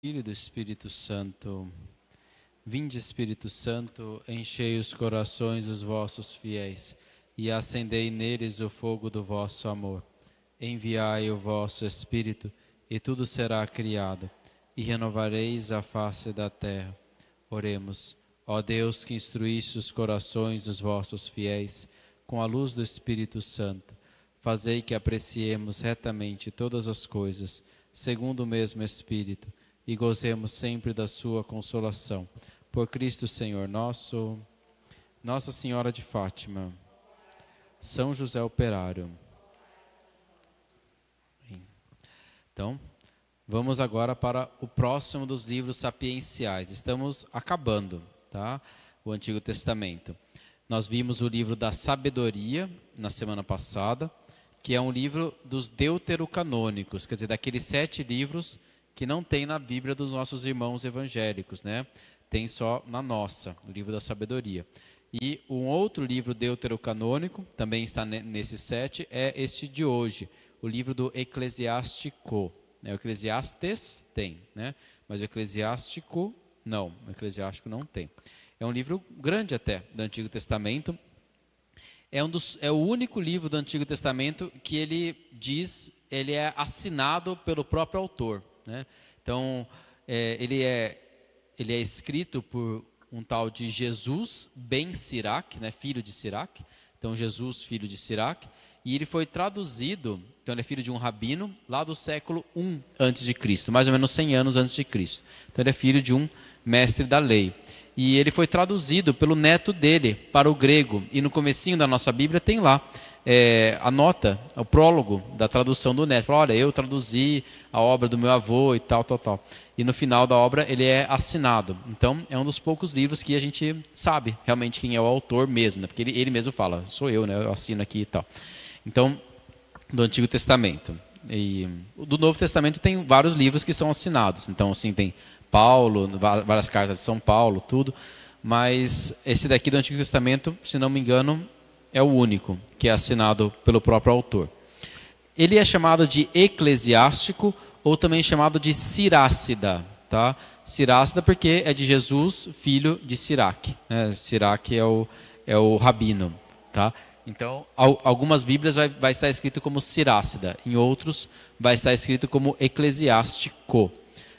Filho do Espírito Santo. Vinde, Espírito Santo, enchei os corações dos vossos fiéis e acendei neles o fogo do vosso amor. Enviai o vosso Espírito, e tudo será criado, e renovareis a face da terra. Oremos, ó Deus que instruísse os corações dos vossos fiéis com a luz do Espírito Santo, fazei que apreciemos retamente todas as coisas, segundo o mesmo Espírito e gozemos sempre da sua consolação. Por Cristo Senhor nosso, Nossa Senhora de Fátima, São José Operário. Então, vamos agora para o próximo dos livros sapienciais. Estamos acabando, tá? O Antigo Testamento. Nós vimos o livro da Sabedoria na semana passada, que é um livro dos deuterocanônicos, quer dizer, daqueles sete livros que não tem na Bíblia dos nossos irmãos evangélicos, né? Tem só na nossa, no livro da sabedoria. E um outro livro deuterocanônico, também está nesse sete, é este de hoje, o livro do Eclesiástico. É, o Eclesiastes tem, né? mas o Eclesiástico não, o Eclesiástico não tem. É um livro grande até, do Antigo Testamento. É, um dos, é o único livro do Antigo Testamento que ele diz, ele é assinado pelo próprio autor. Né? Então, é, ele, é, ele é escrito por um tal de Jesus Ben Sirac, né? filho de Sirac. Então, Jesus, filho de Sirac. E ele foi traduzido, então ele é filho de um rabino, lá do século I antes de Cristo, mais ou menos 100 anos antes de Cristo. Então ele é filho de um mestre da lei. E ele foi traduzido pelo neto dele para o grego. E no comecinho da nossa Bíblia tem lá é, a nota, o prólogo da tradução do neto. Fala, olha, eu traduzi a obra do meu avô e tal, tal, tal. E no final da obra ele é assinado. Então é um dos poucos livros que a gente sabe realmente quem é o autor mesmo, né? porque ele, ele mesmo fala, sou eu, né? eu assino aqui e tal. Então, do Antigo Testamento. E do Novo Testamento tem vários livros que são assinados. Então, assim, tem Paulo, várias cartas de São Paulo, tudo. Mas esse daqui do Antigo Testamento, se não me engano, é o único que é assinado pelo próprio autor. Ele é chamado de eclesiástico ou também chamado de Sirácida, tá? Cirácida porque é de Jesus, filho de Sirac. Né? Sirac é o, é o rabino, tá? Então, algumas Bíblias vai, vai estar escrito como Sirácida, em outros vai estar escrito como eclesiástico.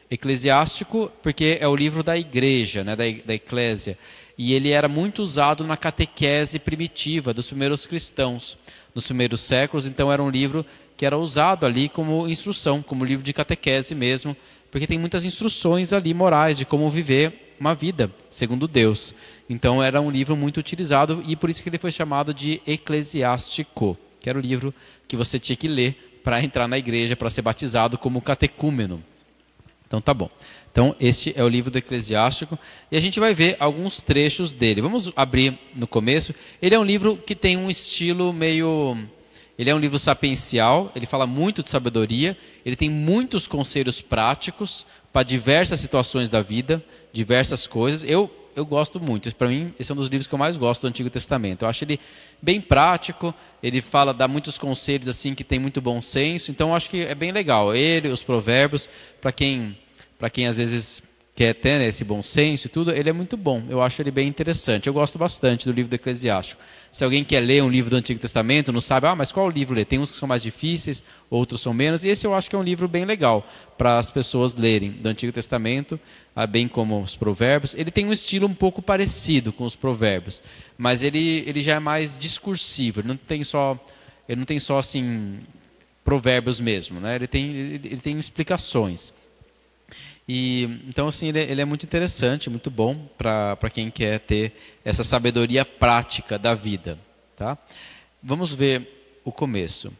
Eclesiástico porque é o livro da igreja, né? da, da eclésia e ele era muito usado na catequese primitiva dos primeiros cristãos, nos primeiros séculos, então era um livro que era usado ali como instrução, como livro de catequese mesmo, porque tem muitas instruções ali morais de como viver uma vida segundo Deus. Então era um livro muito utilizado e por isso que ele foi chamado de eclesiástico, que era o livro que você tinha que ler para entrar na igreja, para ser batizado como catecúmeno. Então tá bom. Então, este é o livro do Eclesiástico e a gente vai ver alguns trechos dele. Vamos abrir no começo. Ele é um livro que tem um estilo meio. Ele é um livro sapiencial, ele fala muito de sabedoria, ele tem muitos conselhos práticos para diversas situações da vida, diversas coisas. Eu, eu gosto muito, para mim, esse é um dos livros que eu mais gosto do Antigo Testamento. Eu acho ele bem prático, ele fala, dá muitos conselhos assim que tem muito bom senso, então eu acho que é bem legal. Ele, os provérbios, para quem para quem às vezes quer ter né, esse bom senso e tudo, ele é muito bom. Eu acho ele bem interessante. Eu gosto bastante do livro do Eclesiástico. Se alguém quer ler um livro do Antigo Testamento, não sabe, ah, mas qual livro ler? Tem uns que são mais difíceis, outros são menos. E esse eu acho que é um livro bem legal para as pessoas lerem do Antigo Testamento, ah, bem como os Provérbios. Ele tem um estilo um pouco parecido com os Provérbios, mas ele, ele já é mais discursivo. Ele não tem só, ele não tem só assim provérbios mesmo, né? Ele tem ele tem explicações. E, então, assim, ele, é, ele é muito interessante, muito bom para quem quer ter essa sabedoria prática da vida. Tá? Vamos ver o começo.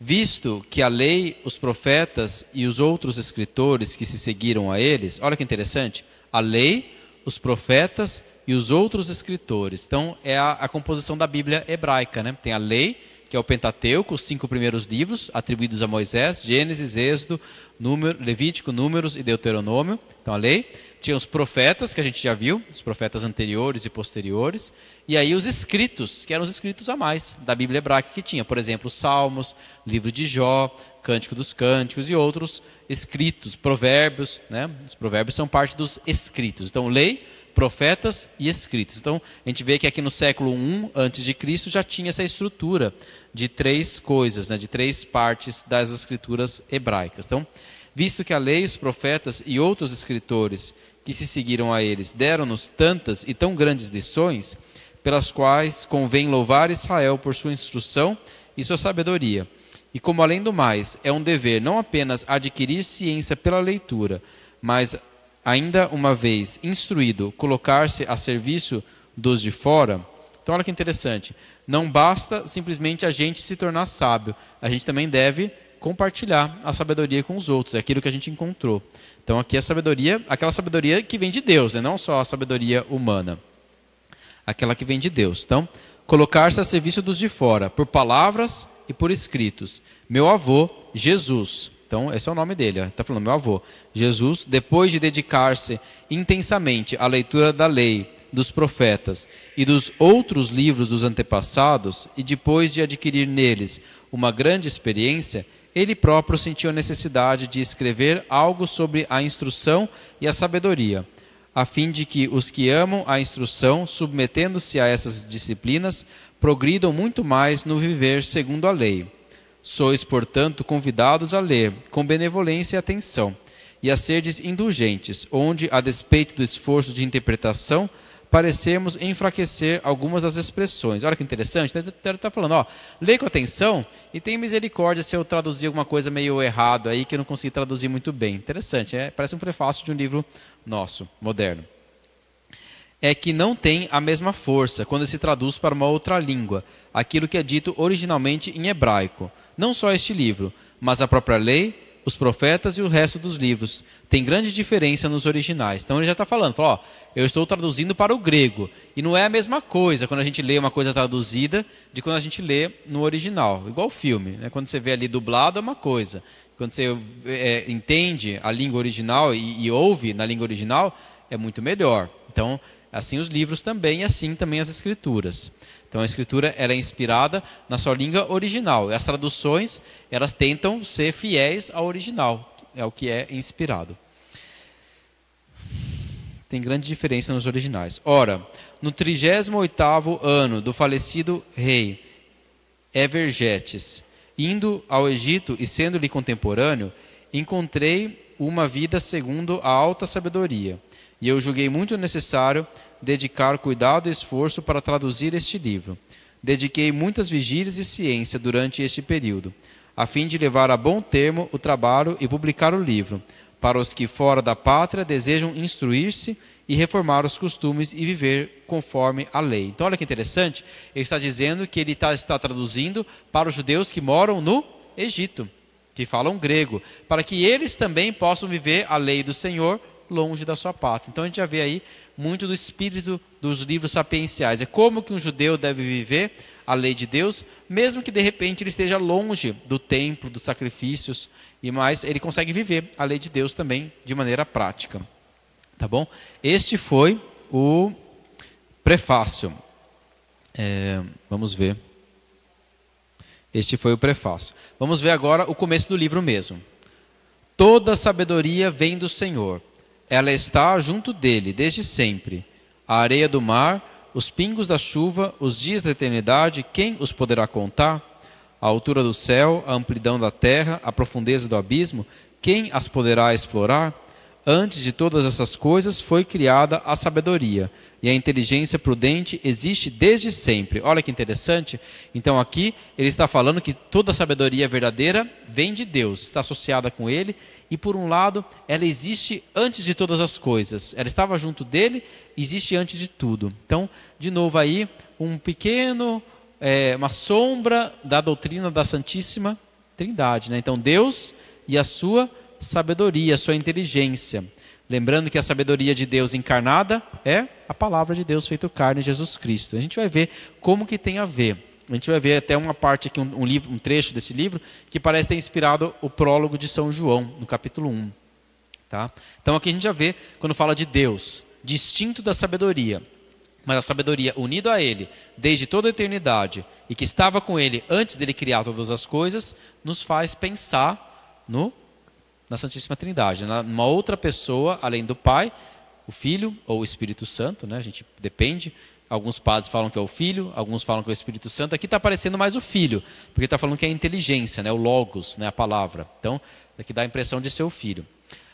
Visto que a lei, os profetas e os outros escritores que se seguiram a eles, olha que interessante, a lei, os profetas e os outros escritores. Então, é a, a composição da Bíblia hebraica, né? Tem a lei, que é o Pentateuco, os cinco primeiros livros atribuídos a Moisés, Gênesis, Êxodo, Número, Levítico, Números e Deuteronômio, então a lei. Tinha os profetas, que a gente já viu, os profetas anteriores e posteriores, e aí os escritos, que eram os escritos a mais da Bíblia hebraica que tinha, por exemplo, Salmos, Livro de Jó, Cântico dos Cânticos e outros escritos, provérbios, né? Os provérbios são parte dos escritos. Então, lei, profetas e escritos. Então, a gente vê que aqui no século I antes de Cristo já tinha essa estrutura de três coisas, né, de três partes das escrituras hebraicas. Então, visto que a lei, os profetas e outros escritores que se seguiram a eles deram-nos tantas e tão grandes lições, pelas quais convém louvar Israel por sua instrução e sua sabedoria. E como além do mais, é um dever não apenas adquirir ciência pela leitura, mas ainda uma vez instruído, colocar-se a serviço dos de fora. Então, olha que interessante. Não basta simplesmente a gente se tornar sábio. A gente também deve compartilhar a sabedoria com os outros, é aquilo que a gente encontrou. Então, aqui é a sabedoria, aquela sabedoria que vem de Deus, né? não só a sabedoria humana. Aquela que vem de Deus. Então, colocar-se a serviço dos de fora, por palavras e por escritos. Meu avô, Jesus, então, esse é o nome dele, está falando meu avô. Jesus, depois de dedicar-se intensamente à leitura da lei, dos profetas e dos outros livros dos antepassados, e depois de adquirir neles uma grande experiência, ele próprio sentiu a necessidade de escrever algo sobre a instrução e a sabedoria, a fim de que os que amam a instrução, submetendo-se a essas disciplinas, progridam muito mais no viver segundo a lei. Sois, portanto, convidados a ler, com benevolência e atenção, e a serdes indulgentes, onde, a despeito do esforço de interpretação, parecemos enfraquecer algumas das expressões. Olha que interessante, está né? tá falando, ó, lê com atenção e tem misericórdia se eu traduzir alguma coisa meio errado aí, que eu não consegui traduzir muito bem. Interessante, é? parece um prefácio de um livro nosso, moderno. É que não tem a mesma força quando se traduz para uma outra língua, aquilo que é dito originalmente em hebraico não só este livro, mas a própria lei, os profetas e o resto dos livros. Tem grande diferença nos originais. Então ele já está falando, ó, eu estou traduzindo para o grego. E não é a mesma coisa quando a gente lê uma coisa traduzida de quando a gente lê no original. Igual filme, né? quando você vê ali dublado é uma coisa. Quando você é, entende a língua original e, e ouve na língua original, é muito melhor. Então, assim os livros também, e assim também as escrituras. Então a escritura ela é inspirada na sua língua original. E as traduções elas tentam ser fiéis ao original, é o que é inspirado. Tem grande diferença nos originais. Ora, no 38º ano do falecido rei Evergetes, indo ao Egito e sendo-lhe contemporâneo, encontrei uma vida segundo a alta sabedoria, e eu julguei muito necessário dedicar cuidado e esforço para traduzir este livro. Dediquei muitas vigílias e ciência durante este período, a fim de levar a bom termo o trabalho e publicar o livro, para os que fora da pátria desejam instruir-se e reformar os costumes e viver conforme a lei. Então, olha que interessante, ele está dizendo que ele está, está traduzindo para os judeus que moram no Egito, que falam grego, para que eles também possam viver a lei do Senhor longe da sua pátria. Então a gente já vê aí muito do espírito dos livros sapienciais. É como que um judeu deve viver a lei de Deus, mesmo que de repente ele esteja longe do templo, dos sacrifícios e mais, ele consegue viver a lei de Deus também de maneira prática. Tá bom? Este foi o prefácio. É, vamos ver. Este foi o prefácio. Vamos ver agora o começo do livro mesmo. Toda sabedoria vem do Senhor ela está junto dele desde sempre. A areia do mar, os pingos da chuva, os dias da eternidade, quem os poderá contar? A altura do céu, a amplidão da terra, a profundeza do abismo, quem as poderá explorar? Antes de todas essas coisas foi criada a sabedoria, e a inteligência prudente existe desde sempre. Olha que interessante. Então, aqui ele está falando que toda sabedoria verdadeira vem de Deus, está associada com ele e por um lado, ela existe antes de todas as coisas. Ela estava junto dele, existe antes de tudo. Então, de novo aí, um pequeno, é, uma sombra da doutrina da Santíssima Trindade. Né? Então, Deus e a sua sabedoria, a sua inteligência. Lembrando que a sabedoria de Deus encarnada é a palavra de Deus feito carne, Jesus Cristo. A gente vai ver como que tem a ver a gente vai ver até uma parte aqui, um, um, livro, um trecho desse livro, que parece ter inspirado o prólogo de São João, no capítulo 1. Tá? Então aqui a gente já vê, quando fala de Deus, distinto da sabedoria, mas a sabedoria unida a Ele desde toda a eternidade e que estava com Ele antes dele criar todas as coisas, nos faz pensar no, na Santíssima Trindade, numa outra pessoa além do Pai, o Filho ou o Espírito Santo, né? a gente depende Alguns padres falam que é o Filho, alguns falam que é o Espírito Santo. Aqui está aparecendo mais o Filho, porque está falando que é a inteligência, né? o Logos, né? a palavra. Então, aqui dá a impressão de ser o Filho.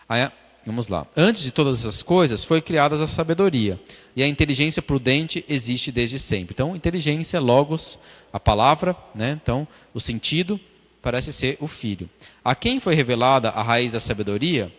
Aí, vamos lá. Antes de todas essas coisas, foi criada a sabedoria. E a inteligência prudente existe desde sempre. Então, inteligência, Logos, a palavra, né? então, o sentido, parece ser o Filho. A quem foi revelada a raiz da sabedoria?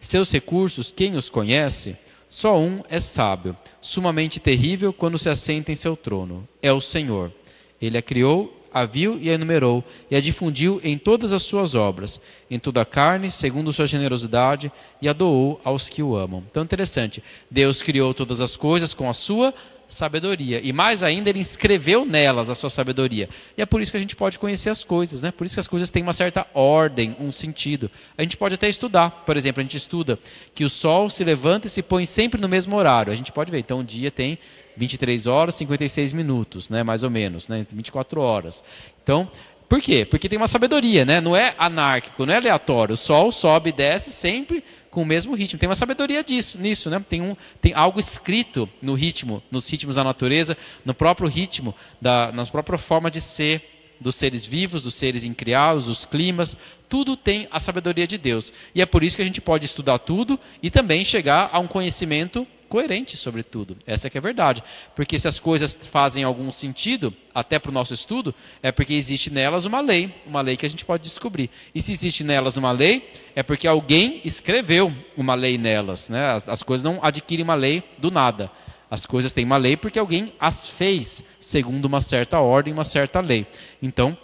Seus recursos, quem os conhece? Só um é sábio, sumamente terrível quando se assenta em seu trono. É o Senhor. Ele a criou, a viu e a enumerou, e a difundiu em todas as suas obras, em toda a carne, segundo sua generosidade, e a doou aos que o amam. Então, interessante. Deus criou todas as coisas com a sua sabedoria. E mais ainda, ele escreveu nelas a sua sabedoria. E é por isso que a gente pode conhecer as coisas, né? Por isso que as coisas têm uma certa ordem, um sentido. A gente pode até estudar, por exemplo, a gente estuda que o sol se levanta e se põe sempre no mesmo horário. A gente pode ver, então o dia tem 23 horas, 56 minutos, né, mais ou menos, né, 24 horas. Então, por quê? Porque tem uma sabedoria, né? Não é anárquico, não é aleatório. O sol sobe e desce sempre com o mesmo ritmo. Tem uma sabedoria disso, nisso, né? Tem, um, tem algo escrito no ritmo, nos ritmos da natureza, no próprio ritmo, da, na própria forma de ser dos seres vivos, dos seres incriados, dos climas, tudo tem a sabedoria de Deus. E é por isso que a gente pode estudar tudo e também chegar a um conhecimento coerente sobre tudo. Essa é que é a verdade. Porque se as coisas fazem algum sentido, até para o nosso estudo, é porque existe nelas uma lei, uma lei que a gente pode descobrir. E se existe nelas uma lei, é porque alguém escreveu uma lei nelas. Né? As, as coisas não adquirem uma lei do nada. As coisas têm uma lei porque alguém as fez, segundo uma certa ordem, uma certa lei. Então,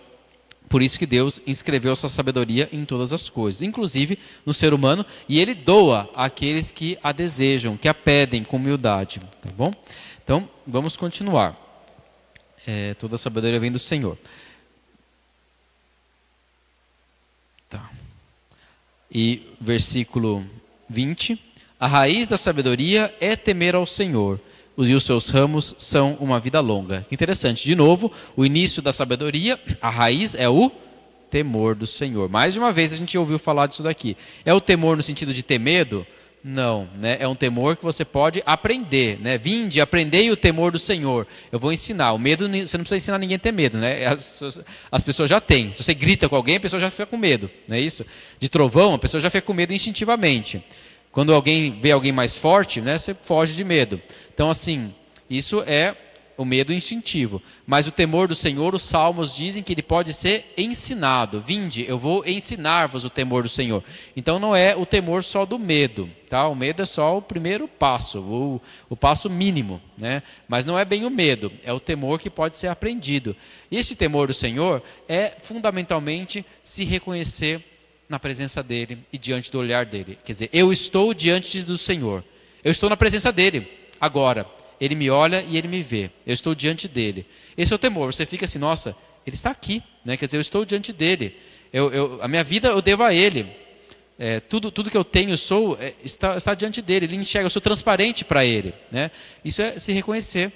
por isso que Deus inscreveu sua sabedoria em todas as coisas, inclusive no ser humano, e ele doa àqueles que a desejam, que a pedem com humildade, tá bom? Então, vamos continuar. É, toda a sabedoria vem do Senhor. Tá. E versículo 20. A raiz da sabedoria é temer ao Senhor e os seus ramos são uma vida longa. Interessante, de novo, o início da sabedoria, a raiz é o temor do Senhor. Mais de uma vez a gente ouviu falar disso daqui. É o temor no sentido de ter medo? Não, né? É um temor que você pode aprender, né? Vinde, aprendei o temor do Senhor. Eu vou ensinar. O medo, você não precisa ensinar ninguém a ter medo, né? As, as pessoas já têm. Se você grita com alguém, a pessoa já fica com medo, não é isso? De trovão, a pessoa já fica com medo instintivamente. Quando alguém vê alguém mais forte, né, você foge de medo. Então, assim, isso é o medo instintivo. Mas o temor do Senhor, os salmos dizem que ele pode ser ensinado. Vinde, eu vou ensinar-vos o temor do Senhor. Então não é o temor só do medo, tá? O medo é só o primeiro passo, o, o passo mínimo, né? Mas não é bem o medo, é o temor que pode ser aprendido. E esse temor do Senhor é fundamentalmente se reconhecer na presença dele e diante do olhar dele. Quer dizer, eu estou diante do Senhor. Eu estou na presença dele. Agora, ele me olha e ele me vê. Eu estou diante dele. Esse é o temor. Você fica assim, nossa, ele está aqui, né? Quer dizer, eu estou diante dele. Eu, eu, a minha vida eu devo a ele. É, tudo, tudo que eu tenho, sou, é, está, está diante dele. Ele enxerga, eu sou transparente para ele. Né? Isso é se reconhecer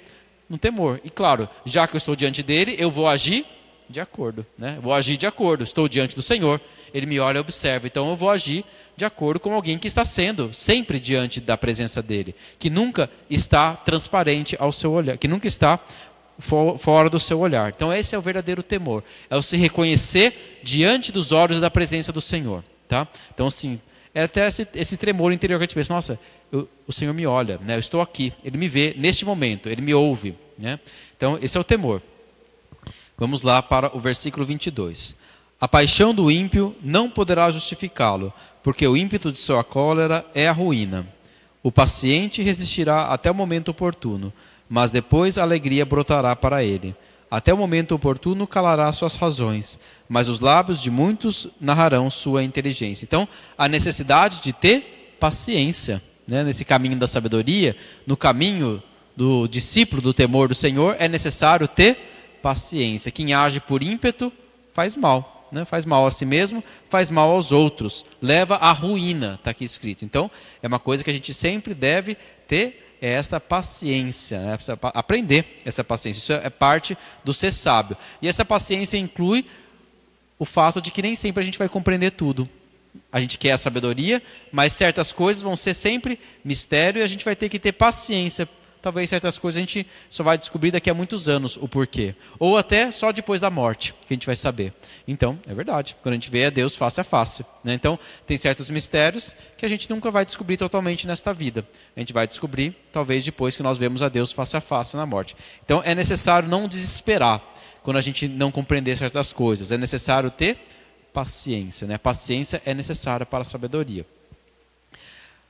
no temor. E claro, já que eu estou diante dele, eu vou agir de acordo. Né? Vou agir de acordo. Estou diante do Senhor ele me olha e observa. Então eu vou agir de acordo com alguém que está sendo sempre diante da presença dele, que nunca está transparente ao seu olhar, que nunca está fora do seu olhar. Então esse é o verdadeiro temor, é o se reconhecer diante dos olhos da presença do Senhor, tá? Então assim, é até esse, esse tremor interior que a gente pensa, nossa, eu, o Senhor me olha, né? Eu estou aqui, ele me vê neste momento, ele me ouve, né? Então esse é o temor. Vamos lá para o versículo 22. A paixão do ímpio não poderá justificá-lo, porque o ímpeto de sua cólera é a ruína. O paciente resistirá até o momento oportuno, mas depois a alegria brotará para ele. Até o momento oportuno calará suas razões, mas os lábios de muitos narrarão sua inteligência. Então, a necessidade de ter paciência né? nesse caminho da sabedoria, no caminho do discípulo do temor do Senhor, é necessário ter paciência. Quem age por ímpeto faz mal né? faz mal a si mesmo, faz mal aos outros, leva à ruína, está aqui escrito. Então, é uma coisa que a gente sempre deve ter é essa paciência, né? aprender essa paciência. Isso é parte do ser sábio. E essa paciência inclui o fato de que nem sempre a gente vai compreender tudo. A gente quer a sabedoria, mas certas coisas vão ser sempre mistério e a gente vai ter que ter paciência talvez certas coisas a gente só vai descobrir daqui a muitos anos o porquê. Ou até só depois da morte que a gente vai saber. Então, é verdade. Quando a gente vê a é Deus face a face. Né? Então, tem certos mistérios que a gente nunca vai descobrir totalmente nesta vida. A gente vai descobrir, talvez, depois que nós vemos a Deus face a face na morte. Então, é necessário não desesperar quando a gente não compreender certas coisas. É necessário ter paciência. Né? paciência é necessária para a sabedoria.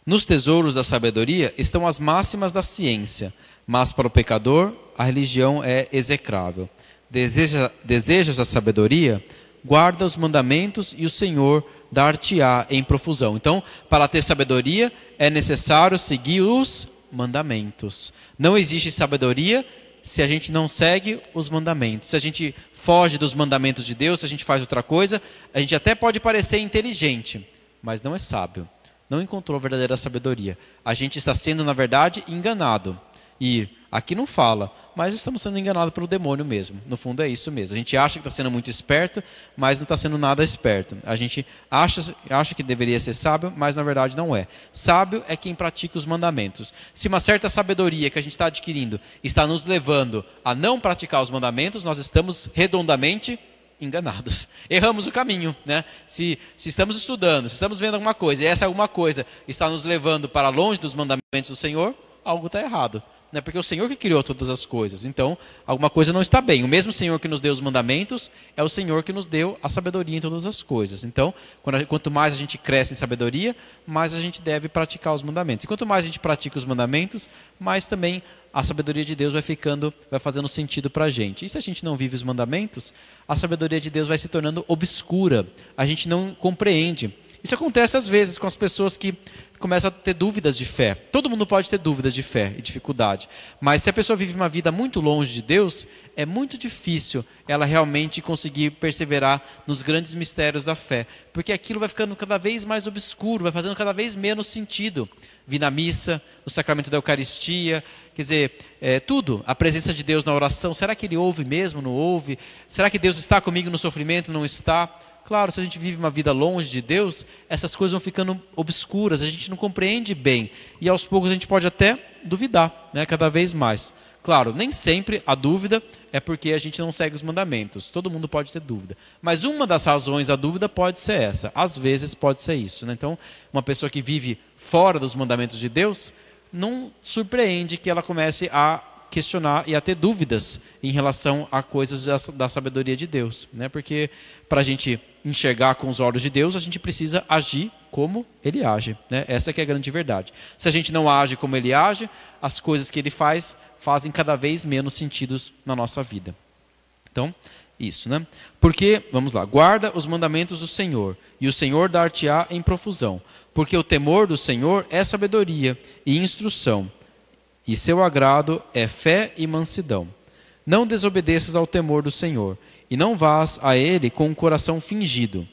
Nos tesouros da sabedoria estão as máximas da ciência, mas para o pecador a religião é execrável. Deseja, desejas a sabedoria? Guarda os mandamentos e o Senhor dar-te-á em profusão. Então, para ter sabedoria, é necessário seguir os mandamentos. Não existe sabedoria se a gente não segue os mandamentos. Se a gente foge dos mandamentos de Deus, se a gente faz outra coisa, a gente até pode parecer inteligente, mas não é sábio não encontrou verdadeira sabedoria. A gente está sendo, na verdade, enganado. E aqui não fala, mas estamos sendo enganados pelo demônio mesmo. No fundo é isso mesmo. A gente acha que está sendo muito esperto, mas não está sendo nada esperto. A gente acha, acha que deveria ser sábio, mas na verdade não é. Sábio é quem pratica os mandamentos. Se uma certa sabedoria que a gente está adquirindo está nos levando a não praticar os mandamentos, nós estamos redondamente enganados. Erramos o caminho, né? Se, se estamos estudando, se estamos vendo alguma coisa, e essa alguma coisa está nos levando para longe dos mandamentos do Senhor, algo está errado né? porque é o Senhor que criou todas as coisas. Então, alguma coisa não está bem. O mesmo Senhor que nos deu os mandamentos é o Senhor que nos deu a sabedoria em todas as coisas. Então, quanto mais a gente cresce em sabedoria, mais a gente deve praticar os mandamentos. E quanto mais a gente pratica os mandamentos, mais também a sabedoria de Deus vai ficando, vai fazendo sentido para a gente. E se a gente não vive os mandamentos, a sabedoria de Deus vai se tornando obscura. A gente não compreende. Isso acontece às vezes com as pessoas que começa a ter dúvidas de fé. Todo mundo pode ter dúvidas de fé e dificuldade. Mas se a pessoa vive uma vida muito longe de Deus, é muito difícil ela realmente conseguir perseverar nos grandes mistérios da fé. Porque aquilo vai ficando cada vez mais obscuro, vai fazendo cada vez menos sentido. Vir na missa, o sacramento da Eucaristia, quer dizer, é, tudo. A presença de Deus na oração. Será que ele ouve mesmo? Não ouve? Será que Deus está comigo no sofrimento? Não está? Claro, se a gente vive uma vida longe de Deus, essas coisas vão ficando obscuras, a gente não compreende bem. E aos poucos a gente pode até duvidar, né, cada vez mais. Claro, nem sempre a dúvida é porque a gente não segue os mandamentos. Todo mundo pode ter dúvida. Mas uma das razões da dúvida pode ser essa. Às vezes pode ser isso. Né? Então, uma pessoa que vive fora dos mandamentos de Deus, não surpreende que ela comece a questionar e a ter dúvidas em relação a coisas da sabedoria de Deus. Né? Porque para a gente enxergar com os olhos de Deus, a gente precisa agir como ele age. Né? Essa que é a grande verdade. Se a gente não age como ele age, as coisas que ele faz fazem cada vez menos sentidos na nossa vida. Então, isso, né? Porque, vamos lá, guarda os mandamentos do Senhor, e o Senhor dar-te-á em profusão. Porque o temor do Senhor é sabedoria e instrução e seu agrado é fé e mansidão. Não desobedeças ao temor do Senhor, e não vás a ele com o um coração fingido.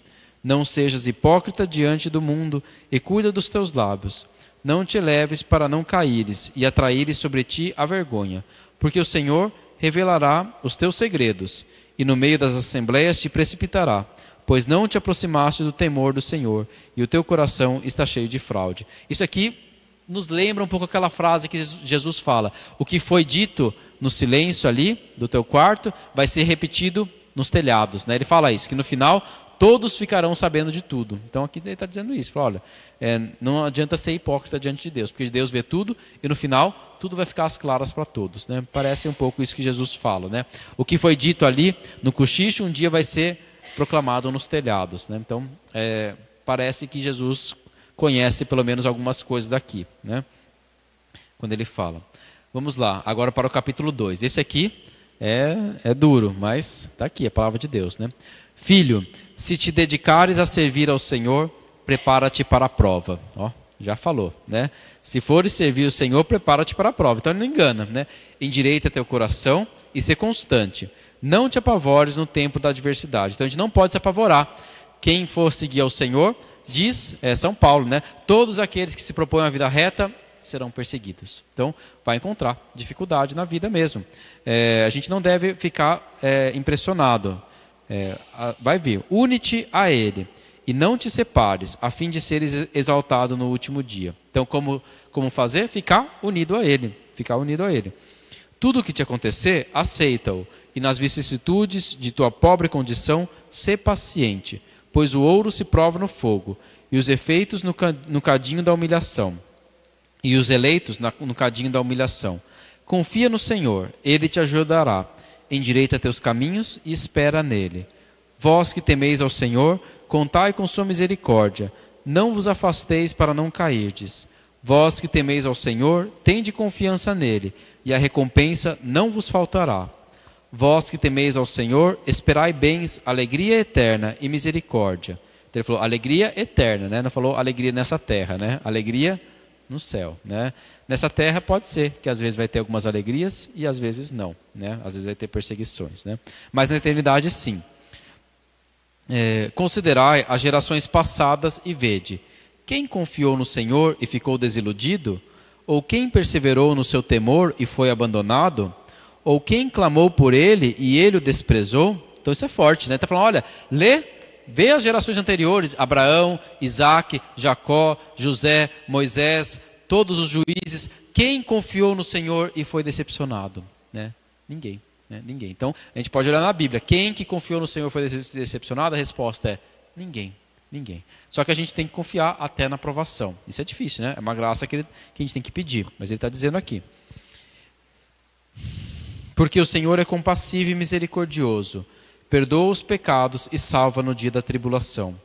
Não sejas hipócrita diante do mundo, e cuida dos teus lábios. Não te leves para não caíres, e atraíres sobre ti a vergonha, porque o Senhor revelará os teus segredos, e no meio das assembléias te precipitará pois não te aproximaste do temor do Senhor, e o teu coração está cheio de fraude. Isso aqui nos lembra um pouco aquela frase que Jesus fala: o que foi dito no silêncio ali do teu quarto vai ser repetido nos telhados. Né? Ele fala isso, que no final todos ficarão sabendo de tudo. Então aqui ele está dizendo isso: fala, olha, é, não adianta ser hipócrita diante de Deus, porque Deus vê tudo e no final tudo vai ficar às claras para todos. Né? Parece um pouco isso que Jesus fala. Né? O que foi dito ali no cochicho um dia vai ser proclamado nos telhados. Né? Então é, parece que Jesus conhece pelo menos algumas coisas daqui, né? Quando ele fala. Vamos lá, agora para o capítulo 2. Esse aqui é, é duro, mas está aqui, a palavra de Deus, né? Filho, se te dedicares a servir ao Senhor, prepara-te para a prova. Ó, já falou, né? Se fores servir o Senhor, prepara-te para a prova. Então ele não engana, né? Endireita teu coração e ser constante. Não te apavores no tempo da adversidade. Então a gente não pode se apavorar. Quem for seguir ao Senhor, diz é, São Paulo, né? Todos aqueles que se propõem a vida reta serão perseguidos. Então, vai encontrar dificuldade na vida mesmo. É, a gente não deve ficar é, impressionado. É, vai vir. Une-te a Ele e não te separes, a fim de seres exaltado no último dia. Então, como, como fazer? Ficar unido a Ele. Ficar unido a Ele. Tudo o que te acontecer, aceita-o. E nas vicissitudes de tua pobre condição, sê paciente pois o ouro se prova no fogo, e os efeitos no, cadinho da humilhação, e os eleitos no cadinho da humilhação. Confia no Senhor, ele te ajudará, endireita teus caminhos e espera nele. Vós que temeis ao Senhor, contai com sua misericórdia, não vos afasteis para não cairdes. Vós que temeis ao Senhor, tende confiança nele, e a recompensa não vos faltará. Vós que temeis ao Senhor, esperai bens, alegria eterna e misericórdia. Então ele falou alegria eterna, né? Não falou alegria nessa terra, né? Alegria no céu, né? Nessa terra pode ser que às vezes vai ter algumas alegrias e às vezes não, né? Às vezes vai ter perseguições, né? Mas na eternidade sim. É, considerai as gerações passadas e vede quem confiou no Senhor e ficou desiludido, ou quem perseverou no seu temor e foi abandonado. Ou quem clamou por ele e ele o desprezou? Então isso é forte, né? Está falando, olha, lê, vê as gerações anteriores: Abraão, Isaac, Jacó, José, Moisés, todos os juízes. Quem confiou no Senhor e foi decepcionado? Né? Ninguém. Né? Ninguém. Então, a gente pode olhar na Bíblia. Quem que confiou no Senhor foi decepcionado? A resposta é ninguém. Ninguém. Só que a gente tem que confiar até na aprovação. Isso é difícil, né? É uma graça que, ele, que a gente tem que pedir. Mas ele está dizendo aqui. Porque o Senhor é compassivo e misericordioso, perdoa os pecados e salva no dia da tribulação.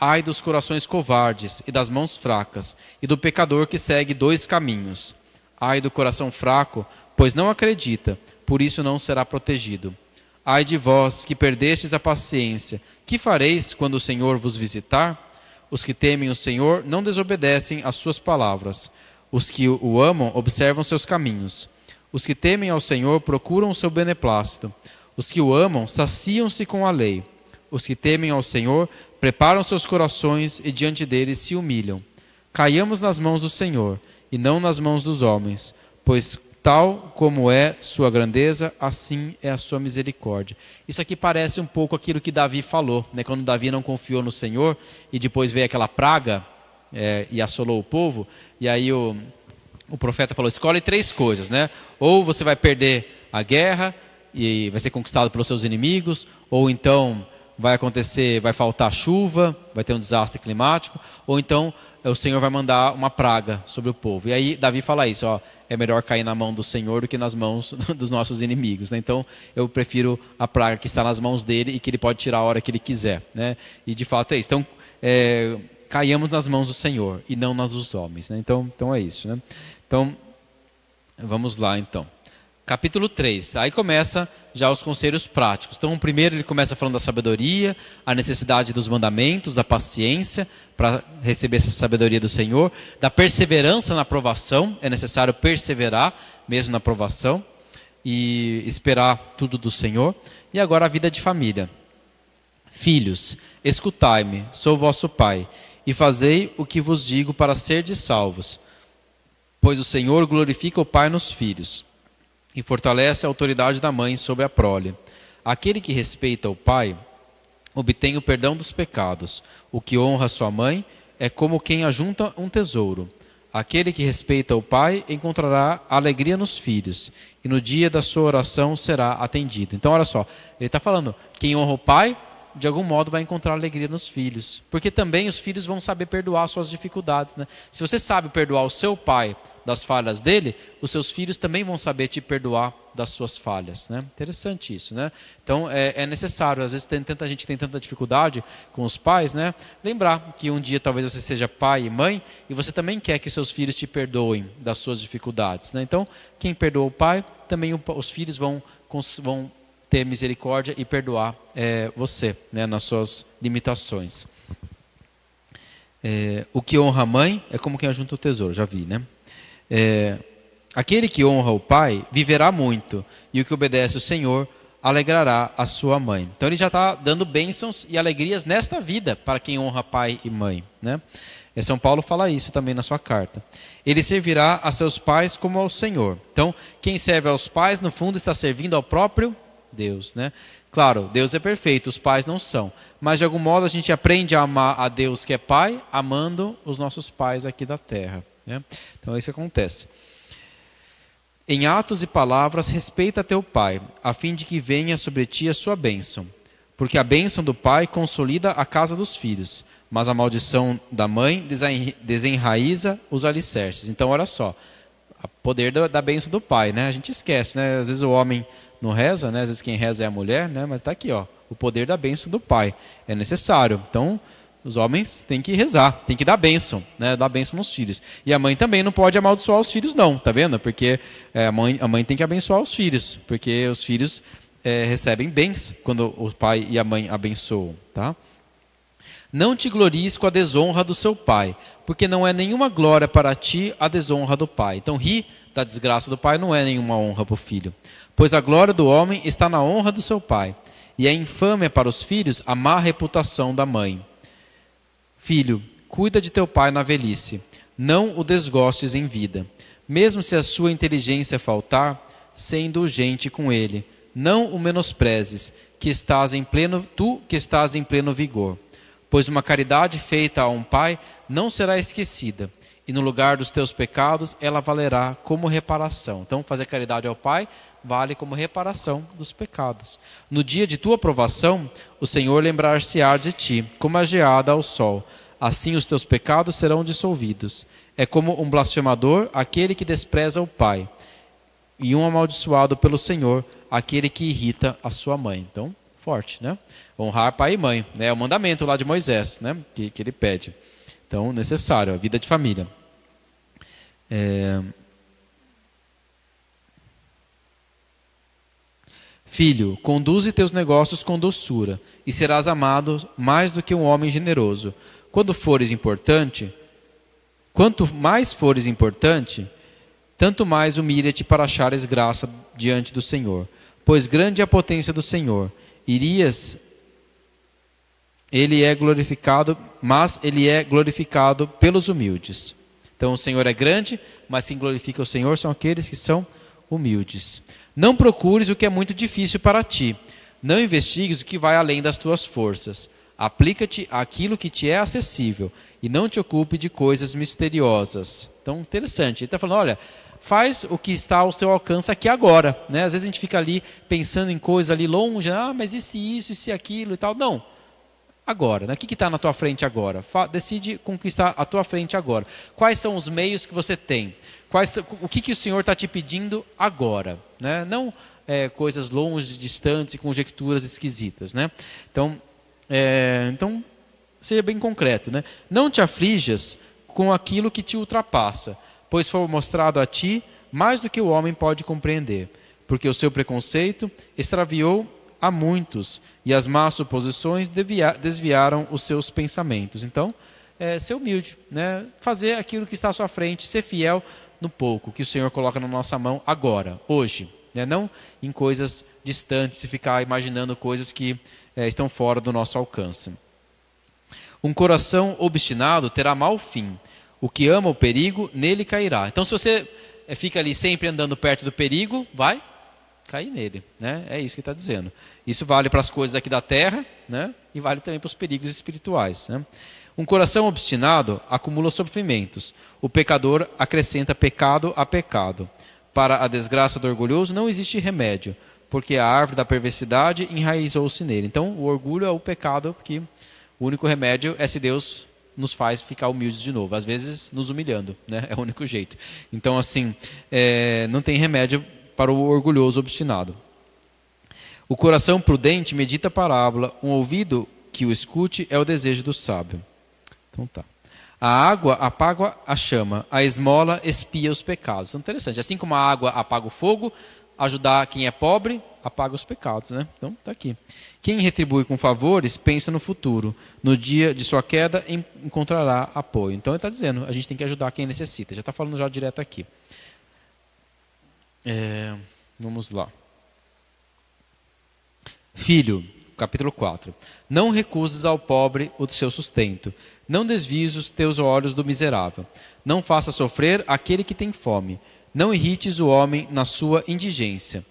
Ai dos corações covardes e das mãos fracas, e do pecador que segue dois caminhos. Ai do coração fraco, pois não acredita, por isso não será protegido. Ai de vós que perdestes a paciência, que fareis quando o Senhor vos visitar? Os que temem o Senhor não desobedecem às suas palavras. Os que o amam observam seus caminhos. Os que temem ao Senhor procuram o seu beneplácito. Os que o amam saciam-se com a lei. Os que temem ao Senhor preparam seus corações e diante dele se humilham. Caiamos nas mãos do Senhor e não nas mãos dos homens, pois tal como é sua grandeza, assim é a sua misericórdia. Isso aqui parece um pouco aquilo que Davi falou, né? quando Davi não confiou no Senhor e depois veio aquela praga é, e assolou o povo, e aí o, o profeta falou: escolhe três coisas, né? Ou você vai perder a guerra e vai ser conquistado pelos seus inimigos, ou então vai acontecer, vai faltar chuva, vai ter um desastre climático, ou então eh, o Senhor vai mandar uma praga sobre o povo. E aí Davi fala isso, ó, é melhor cair na mão do Senhor do que nas mãos dos nossos inimigos. Né? Então eu prefiro a praga que está nas mãos dele e que ele pode tirar a hora que ele quiser. Né? E de fato é isso. Então é, caiamos nas mãos do Senhor e não nas dos homens. Né? Então, então é isso. Né? Então, vamos lá então. Capítulo 3. Aí começa já os conselhos práticos. Então, primeiro ele começa falando da sabedoria, a necessidade dos mandamentos, da paciência para receber essa sabedoria do Senhor, da perseverança na aprovação, é necessário perseverar mesmo na aprovação e esperar tudo do Senhor. E agora a vida de família. Filhos, escutai-me, sou vosso pai, e fazei o que vos digo para ser de salvos. Pois o Senhor glorifica o Pai nos filhos e fortalece a autoridade da mãe sobre a prole. Aquele que respeita o pai obtém o perdão dos pecados. O que honra sua mãe é como quem ajunta um tesouro. Aquele que respeita o pai encontrará alegria nos filhos, e no dia da sua oração será atendido. Então, olha só, ele está falando: quem honra o pai de algum modo vai encontrar alegria nos filhos. Porque também os filhos vão saber perdoar suas dificuldades. Né? Se você sabe perdoar o seu pai das falhas dele, os seus filhos também vão saber te perdoar das suas falhas. Né? Interessante isso. Né? Então é, é necessário, às vezes tem tanta, a gente tem tanta dificuldade com os pais, né? lembrar que um dia talvez você seja pai e mãe e você também quer que seus filhos te perdoem das suas dificuldades. Né? Então, quem perdoa o pai, também os filhos vão, vão ter misericórdia e perdoar é, você né, nas suas limitações. É, o que honra a mãe é como quem ajunta o tesouro, já vi, né? É, aquele que honra o pai viverá muito, e o que obedece o Senhor alegrará a sua mãe. Então ele já está dando bênçãos e alegrias nesta vida para quem honra pai e mãe, né? É, São Paulo fala isso também na sua carta. Ele servirá a seus pais como ao Senhor. Então, quem serve aos pais, no fundo, está servindo ao próprio Deus, né? Claro, Deus é perfeito, os pais não são. Mas de algum modo a gente aprende a amar a Deus que é pai, amando os nossos pais aqui da terra. Né? Então é isso que acontece. Em atos e palavras, respeita teu pai, a fim de que venha sobre ti a sua bênção. Porque a bênção do pai consolida a casa dos filhos, mas a maldição da mãe desenraiza os alicerces. Então, olha só, o poder da bênção do pai, né? A gente esquece, né? Às vezes o homem não reza, né? Às vezes quem reza é a mulher, né? Mas está aqui, ó, o poder da bênção do Pai é necessário. Então, os homens têm que rezar, têm que dar bênção, né? Dar bênção nos filhos. E a mãe também não pode amaldiçoar os filhos, não, tá vendo? Porque é, a, mãe, a mãe tem que abençoar os filhos, porque os filhos é, recebem bens quando o pai e a mãe abençoam, tá? Não te glories com a desonra do seu pai, porque não é nenhuma glória para ti a desonra do pai. Então, ri da desgraça do pai não é nenhuma honra para o filho. Pois a glória do homem está na honra do seu pai, e a infâmia para os filhos a má reputação da mãe. Filho, cuida de teu pai na velhice, não o desgostes em vida, mesmo se a sua inteligência faltar, sendo indulgente com ele, não o menosprezes, que estás em pleno tu que estás em pleno vigor. Pois uma caridade feita a um pai não será esquecida, e no lugar dos teus pecados ela valerá como reparação. Então, fazer caridade ao pai vale como reparação dos pecados. No dia de tua provação, o Senhor lembrar-se-á de ti, como a geada ao sol. Assim os teus pecados serão dissolvidos. É como um blasfemador, aquele que despreza o pai, e um amaldiçoado pelo Senhor, aquele que irrita a sua mãe. Então, forte, né? Honrar pai e mãe, né? É o mandamento lá de Moisés, né? Que, que ele pede. Então, necessário, a vida de família. É... Filho, conduze teus negócios com doçura, e serás amado mais do que um homem generoso. Quando fores importante, quanto mais fores importante, tanto mais humilha-te para achares graça diante do Senhor. Pois grande é a potência do Senhor. Irias, ele é glorificado, mas ele é glorificado pelos humildes. Então o Senhor é grande, mas quem glorifica o Senhor são aqueles que são humildes. Não procures o que é muito difícil para ti. Não investigues o que vai além das tuas forças. Aplica-te àquilo que te é acessível e não te ocupe de coisas misteriosas. Então, interessante. Ele está falando, olha, faz o que está ao teu alcance aqui agora. Né? Às vezes a gente fica ali pensando em coisas ali longe, ah, mas e se isso, e se aquilo e tal. Não. Agora, né? o que está na tua frente agora? Fa decide conquistar a tua frente agora. Quais são os meios que você tem? Quais, o que, que o Senhor está te pedindo agora? Né? Não é, coisas longe, distantes, conjecturas esquisitas. Né? Então, é, então, seja bem concreto. Né? Não te aflijas com aquilo que te ultrapassa, pois foi mostrado a ti mais do que o homem pode compreender, porque o seu preconceito extraviou a muitos e as más suposições desviaram os seus pensamentos. Então, é, ser humilde, né? fazer aquilo que está à sua frente, ser fiel no pouco que o Senhor coloca na nossa mão agora, hoje. Né? Não em coisas distantes e ficar imaginando coisas que é, estão fora do nosso alcance. Um coração obstinado terá mau fim. O que ama o perigo, nele cairá. Então, se você eh, fica ali sempre andando perto do perigo, vai cair nele. Né? É isso que está dizendo. Isso vale para as coisas aqui da terra né? e vale também para os perigos espirituais. Né? Um coração obstinado acumula sofrimentos. O pecador acrescenta pecado a pecado. Para a desgraça do orgulhoso não existe remédio, porque a árvore da perversidade enraizou-se nele. Então, o orgulho é o pecado, porque o único remédio é se Deus nos faz ficar humildes de novo. Às vezes, nos humilhando, né? É o único jeito. Então, assim, é, não tem remédio para o orgulhoso obstinado. O coração prudente medita a parábola, um ouvido que o escute é o desejo do sábio. Então tá. A água apaga a chama, a esmola espia os pecados. Então, interessante. Assim como a água apaga o fogo, ajudar quem é pobre apaga os pecados, né? Então tá aqui. Quem retribui com favores pensa no futuro. No dia de sua queda encontrará apoio. Então ele está dizendo, a gente tem que ajudar quem necessita. Já está falando já direto aqui. É, vamos lá. Filho, capítulo 4. Não recuses ao pobre o seu sustento não desvies os teus olhos do miserável. Não faça sofrer aquele que tem fome. Não irrites o homem na sua indigência.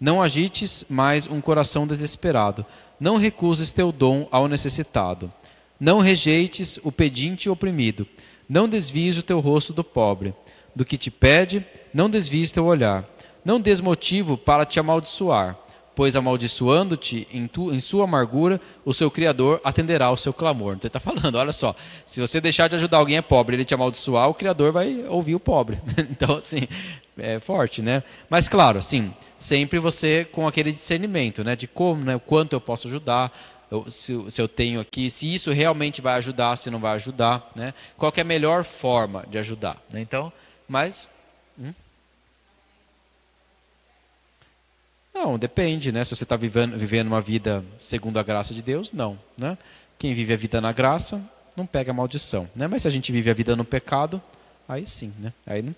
Não agites mais um coração desesperado. Não recuses teu dom ao necessitado. Não rejeites o pedinte oprimido. Não desvies o teu rosto do pobre. Do que te pede, não desvies teu olhar. Não desmotivo para te amaldiçoar pois amaldiçoando-te em, em sua amargura, o seu Criador atenderá ao seu clamor. Então ele está falando, olha só, se você deixar de ajudar alguém é pobre, ele te amaldiçoar, o Criador vai ouvir o pobre. então, assim, é forte, né? Mas claro, assim, sempre você com aquele discernimento, né? De como, né? quanto eu posso ajudar, eu, se, se, eu tenho aqui, se isso realmente vai ajudar, se não vai ajudar, né? Qual é a melhor forma de ajudar, né? Então, mas Não, depende, né? Se você está vivendo, vivendo uma vida segundo a graça de Deus, não. Né? Quem vive a vida na graça não pega a maldição. Né? Mas se a gente vive a vida no pecado, aí sim, né? Aí não.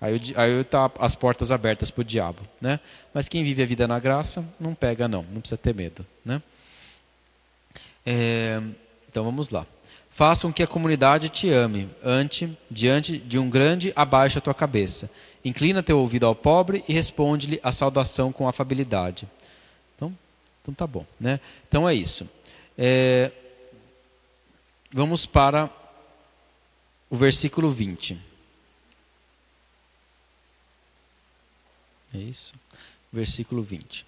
Aí, aí tá as portas abertas para o diabo, né? Mas quem vive a vida na graça não pega não, não precisa ter medo, né? É, então vamos lá. Façam que a comunidade te ame ante, diante de um grande abaixo a tua cabeça. Inclina teu ouvido ao pobre e responde-lhe a saudação com afabilidade. Então, então tá bom. Né? Então é isso. É, vamos para o versículo 20. É isso? Versículo 20.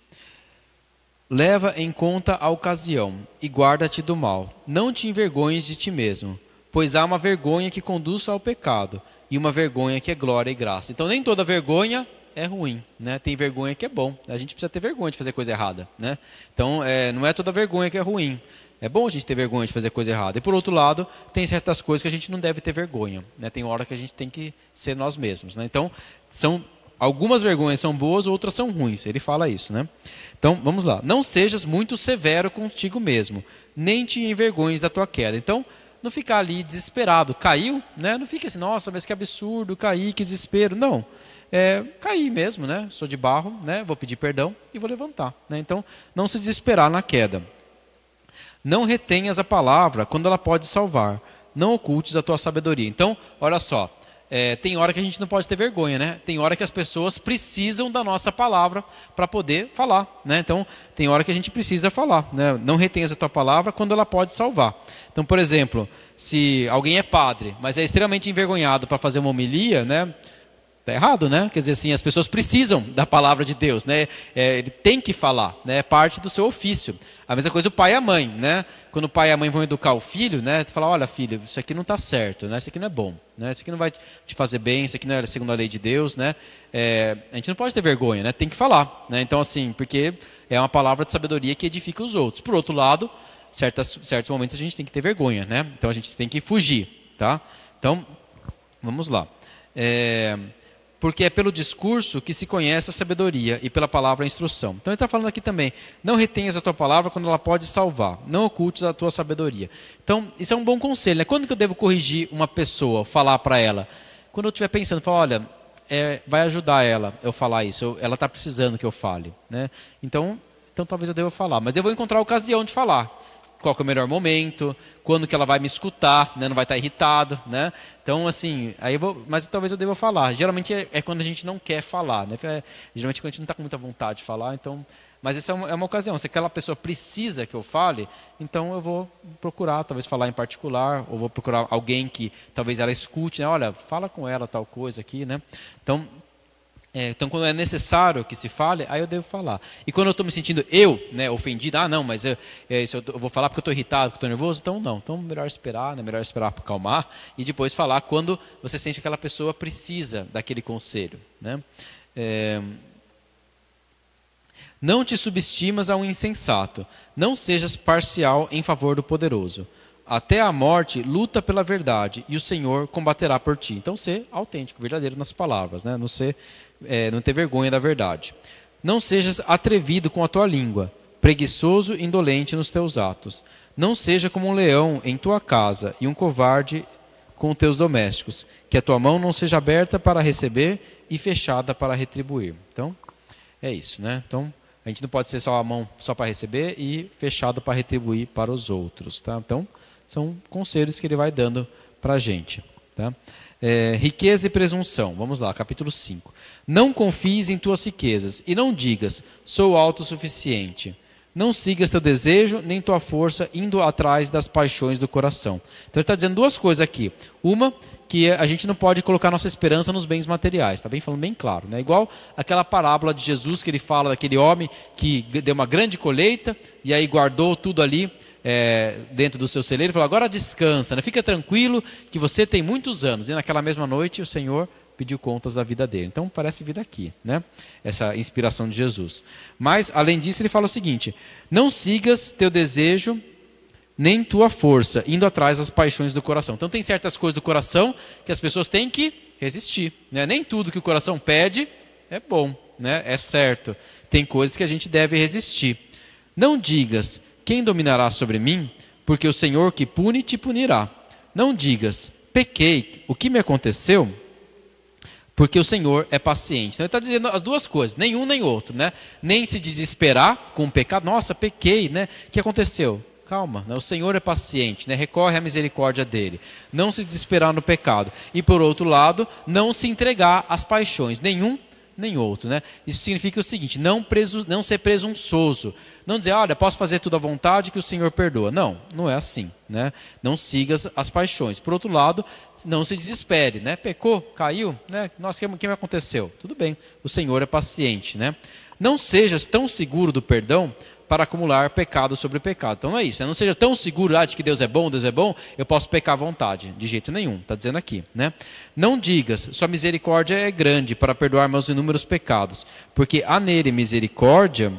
Leva em conta a ocasião e guarda-te do mal. Não te envergonhes de ti mesmo, pois há uma vergonha que conduz ao pecado, e uma vergonha que é glória e graça. Então nem toda vergonha é ruim, né? Tem vergonha que é bom. A gente precisa ter vergonha de fazer coisa errada, né? Então é, não é toda vergonha que é ruim. É bom a gente ter vergonha de fazer coisa errada. E por outro lado, tem certas coisas que a gente não deve ter vergonha. Né? Tem hora que a gente tem que ser nós mesmos. Né? Então, são algumas vergonhas são boas, outras são ruins. Ele fala isso, né? Então, vamos lá. Não sejas muito severo contigo mesmo, nem te envergonhes da tua queda. Então, não ficar ali desesperado. Caiu, né? Não fica assim, nossa, mas que absurdo, caí, que desespero. Não. É, caí mesmo, né? Sou de barro, né? Vou pedir perdão e vou levantar. Né? Então, não se desesperar na queda. Não retenhas a palavra quando ela pode salvar. Não ocultes a tua sabedoria. Então, olha só, é, tem hora que a gente não pode ter vergonha, né? Tem hora que as pessoas precisam da nossa palavra para poder falar, né? Então, tem hora que a gente precisa falar, né? Não retenhas a tua palavra quando ela pode salvar. Então, por exemplo, se alguém é padre, mas é extremamente envergonhado para fazer uma homilia, né? Está errado, né? Quer dizer, assim, as pessoas precisam da palavra de Deus, né? É, ele tem que falar, né? É parte do seu ofício. A mesma coisa o pai e a mãe, né? Quando o pai e a mãe vão educar o filho, né? Tu fala, olha, filho, isso aqui não está certo, né? Isso aqui não é bom, né? Isso aqui não vai te fazer bem, isso aqui não é segundo a lei de Deus, né? É, a gente não pode ter vergonha, né? Tem que falar, né? Então, assim, porque é uma palavra de sabedoria que edifica os outros. Por outro lado, certas, certos momentos a gente tem que ter vergonha, né? Então, a gente tem que fugir, tá? Então, vamos lá. É porque é pelo discurso que se conhece a sabedoria e pela palavra a instrução. Então ele está falando aqui também, não retenhas a tua palavra quando ela pode salvar, não ocultes a tua sabedoria. Então, isso é um bom conselho. Né? Quando que eu devo corrigir uma pessoa, falar para ela? Quando eu estiver pensando, falar, olha, é, vai ajudar ela eu falar isso, eu, ela está precisando que eu fale. Né? Então, então talvez eu deva falar, mas eu vou encontrar a ocasião de falar qual é o melhor momento, quando que ela vai me escutar, né? não vai estar irritado, né? Então, assim, aí vou, mas talvez eu deva falar. Geralmente é, é, quando a gente não quer falar, né? É, geralmente quando a gente não está com muita vontade de falar, então... Mas essa é uma, é uma ocasião, se aquela pessoa precisa que eu fale, então eu vou procurar, talvez falar em particular, ou vou procurar alguém que talvez ela escute, né? Olha, fala com ela tal coisa aqui, né? Então, é, então, quando é necessário que se fale, aí eu devo falar. E quando eu estou me sentindo eu, né, ofendido, ah, não, mas eu, é, eu, eu, vou falar porque eu estou irritado, porque estou nervoso, então não. Então, melhor esperar, né, melhor esperar para calmar e depois falar quando você sente que aquela pessoa precisa daquele conselho. Né? É, não te subestimas a um insensato, não sejas parcial em favor do poderoso. Até a morte, luta pela verdade, e o Senhor combaterá por ti. Então, ser autêntico, verdadeiro nas palavras, né? não ser é, não ter vergonha da verdade. Não sejas atrevido com a tua língua, preguiçoso e indolente nos teus atos. Não seja como um leão em tua casa e um covarde com teus domésticos, que a tua mão não seja aberta para receber e fechada para retribuir. Então, é isso, né? Então, a gente não pode ser só a mão só para receber e fechada para retribuir para os outros, tá? Então, são conselhos que ele vai dando para a gente, tá? É, riqueza e presunção. Vamos lá, capítulo 5. Não confies em tuas riquezas e não digas, sou autossuficiente. Não sigas teu desejo nem tua força indo atrás das paixões do coração. Então ele está dizendo duas coisas aqui. Uma, que a gente não pode colocar nossa esperança nos bens materiais, está bem falando bem claro, né? Igual aquela parábola de Jesus que ele fala daquele homem que deu uma grande colheita e aí guardou tudo ali é, dentro do seu celeiro e falou: agora descansa, né? fica tranquilo que você tem muitos anos. E naquela mesma noite o Senhor pediu contas da vida dele. Então parece vida aqui, né? Essa inspiração de Jesus. Mas, além disso, ele fala o seguinte: não sigas teu desejo nem tua força, indo atrás das paixões do coração. Então tem certas coisas do coração que as pessoas têm que resistir. Né? Nem tudo que o coração pede é bom, né? é certo. Tem coisas que a gente deve resistir. Não digas, quem dominará sobre mim? Porque o Senhor que pune te punirá. Não digas, pequei, o que me aconteceu? Porque o Senhor é paciente. Então ele está dizendo as duas coisas, nenhum nem outro, né? Nem se desesperar com o pecado, nossa, pequei, né? O que aconteceu? calma, né? o Senhor é paciente, né? recorre à misericórdia dele, não se desesperar no pecado. E por outro lado, não se entregar às paixões, nenhum nem outro. Né? Isso significa o seguinte: não, presu, não ser presunçoso. Não dizer, olha, posso fazer tudo à vontade que o Senhor perdoa. Não, não é assim. Né? Não siga as, as paixões. Por outro lado, não se desespere. Né? Pecou, caiu, né? nossa, o que, me aconteceu? Tudo bem, o Senhor é paciente. Né? Não sejas tão seguro do perdão para acumular pecado sobre pecado. Então não é isso. Né? Não seja tão seguro ah, de que Deus é bom, Deus é bom, eu posso pecar à vontade. De jeito nenhum, está dizendo aqui. Né? Não digas, sua misericórdia é grande para perdoar meus inúmeros pecados, porque há nele misericórdia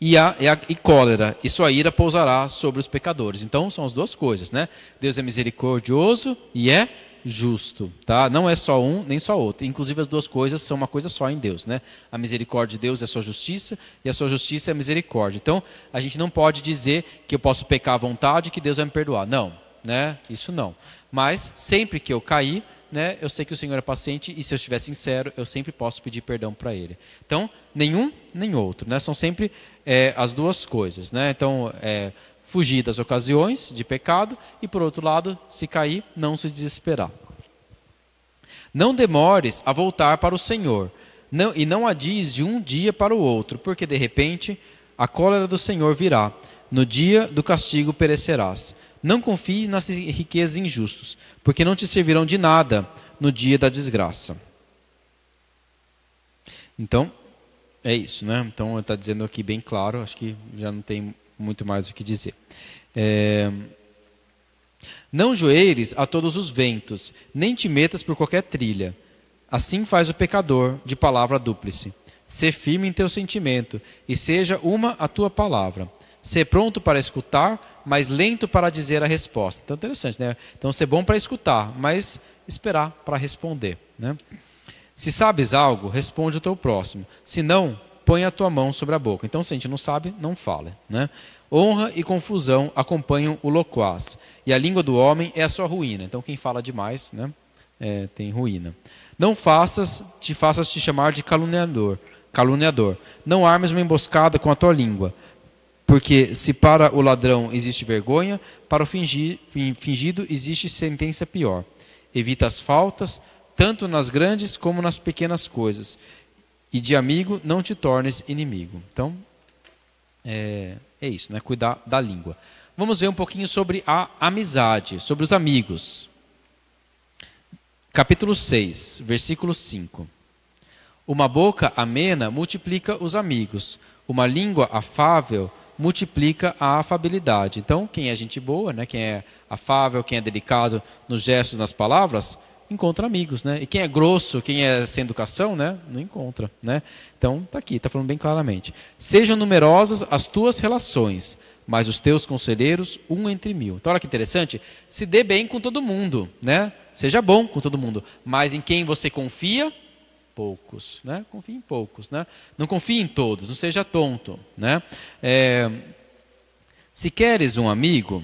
e, a, e, a, e cólera, e sua ira pousará sobre os pecadores. Então são as duas coisas, né? Deus é misericordioso e é justo, tá? Não é só um nem só outro. Inclusive as duas coisas são uma coisa só em Deus, né? A misericórdia de Deus é a sua justiça e a sua justiça é a misericórdia. Então a gente não pode dizer que eu posso pecar à vontade e que Deus vai me perdoar. Não, né? Isso não. Mas sempre que eu cair, né? Eu sei que o Senhor é paciente e se eu estiver sincero, eu sempre posso pedir perdão para Ele. Então nenhum nem outro, né? São sempre é, as duas coisas, né? Então é, fugir das ocasiões de pecado e, por outro lado, se cair, não se desesperar. Não demores a voltar para o Senhor, não, e não adies de um dia para o outro, porque de repente a cólera do Senhor virá, no dia do castigo perecerás. Não confie nas riquezas injustos, porque não te servirão de nada no dia da desgraça. Então, é isso, né? Então, ele está dizendo aqui bem claro, acho que já não tem muito mais o que dizer. É... Não joelhes a todos os ventos, nem te metas por qualquer trilha. Assim faz o pecador, de palavra dúplice. ser firme em teu sentimento, e seja uma a tua palavra. Ser pronto para escutar, mas lento para dizer a resposta. Então, interessante, né? Então, ser bom para escutar, mas esperar para responder. Né? Se sabes algo, responde o teu próximo. Se não, põe a tua mão sobre a boca. Então, se a gente não sabe, não fale. Né? Honra e confusão acompanham o loquaz, e a língua do homem é a sua ruína. Então, quem fala demais né, é, tem ruína. Não faças, te faças te chamar de caluniador, caluniador. Não armes uma emboscada com a tua língua, porque se para o ladrão existe vergonha, para o fingido existe sentença pior. Evita as faltas, tanto nas grandes como nas pequenas coisas, e de amigo não te tornes inimigo. Então, é, é isso, né? cuidar da língua. Vamos ver um pouquinho sobre a amizade, sobre os amigos. Capítulo 6, versículo 5. Uma boca amena multiplica os amigos, uma língua afável multiplica a afabilidade. Então, quem é gente boa, né, quem é afável, quem é delicado nos gestos, nas palavras, encontra amigos, né? E quem é grosso, quem é sem educação, né? Não encontra, né? Então tá aqui, tá falando bem claramente. Sejam numerosas as tuas relações, mas os teus conselheiros um entre mil. Então olha que interessante, se dê bem com todo mundo, né? Seja bom com todo mundo, mas em quem você confia, poucos, né? Confie em poucos, né? Não confie em todos, não seja tonto, né? É, se queres um amigo,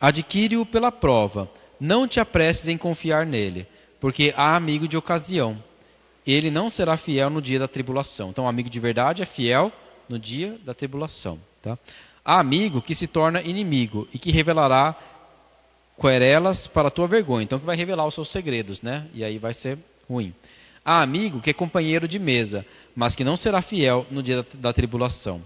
adquire-o pela prova não te apresses em confiar nele, porque há amigo de ocasião. Ele não será fiel no dia da tribulação. Então, amigo de verdade é fiel no dia da tribulação. Tá? Há amigo que se torna inimigo e que revelará querelas para a tua vergonha. Então, que vai revelar os seus segredos, né? E aí vai ser ruim. Há amigo que é companheiro de mesa, mas que não será fiel no dia da tribulação.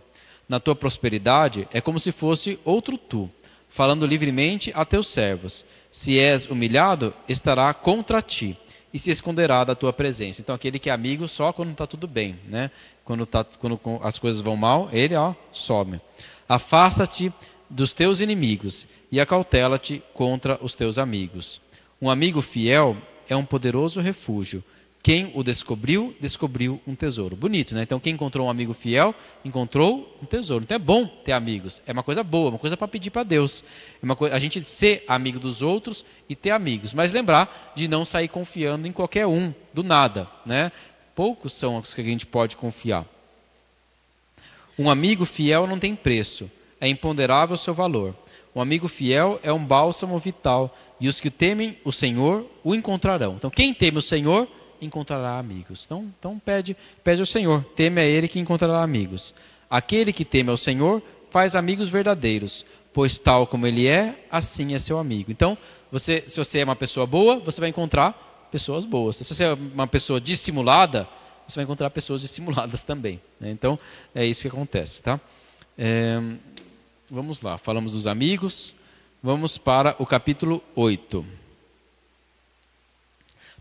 Na tua prosperidade é como se fosse outro tu, falando livremente a teus servos. Se és humilhado, estará contra ti e se esconderá da tua presença. Então, aquele que é amigo só quando está tudo bem, né? Quando, tá, quando as coisas vão mal, ele, ó, some. Afasta-te dos teus inimigos e acautela-te contra os teus amigos. Um amigo fiel é um poderoso refúgio quem o descobriu, descobriu um tesouro. Bonito, né? Então, quem encontrou um amigo fiel, encontrou um tesouro. Então, é bom ter amigos. É uma coisa boa, uma coisa para pedir para Deus. É uma coisa, a gente ser amigo dos outros e ter amigos. Mas lembrar de não sair confiando em qualquer um, do nada, né? Poucos são os que a gente pode confiar. Um amigo fiel não tem preço. É imponderável o seu valor. Um amigo fiel é um bálsamo vital. E os que temem o Senhor o encontrarão. Então, quem teme o Senhor encontrará amigos. Então, então pede, pede ao Senhor, teme a Ele que encontrará amigos. Aquele que teme ao Senhor faz amigos verdadeiros, pois tal como ele é, assim é seu amigo. Então, você, se você é uma pessoa boa, você vai encontrar pessoas boas. Se você é uma pessoa dissimulada, você vai encontrar pessoas dissimuladas também. Né? Então, é isso que acontece, tá? É, vamos lá, falamos dos amigos. Vamos para o capítulo 8.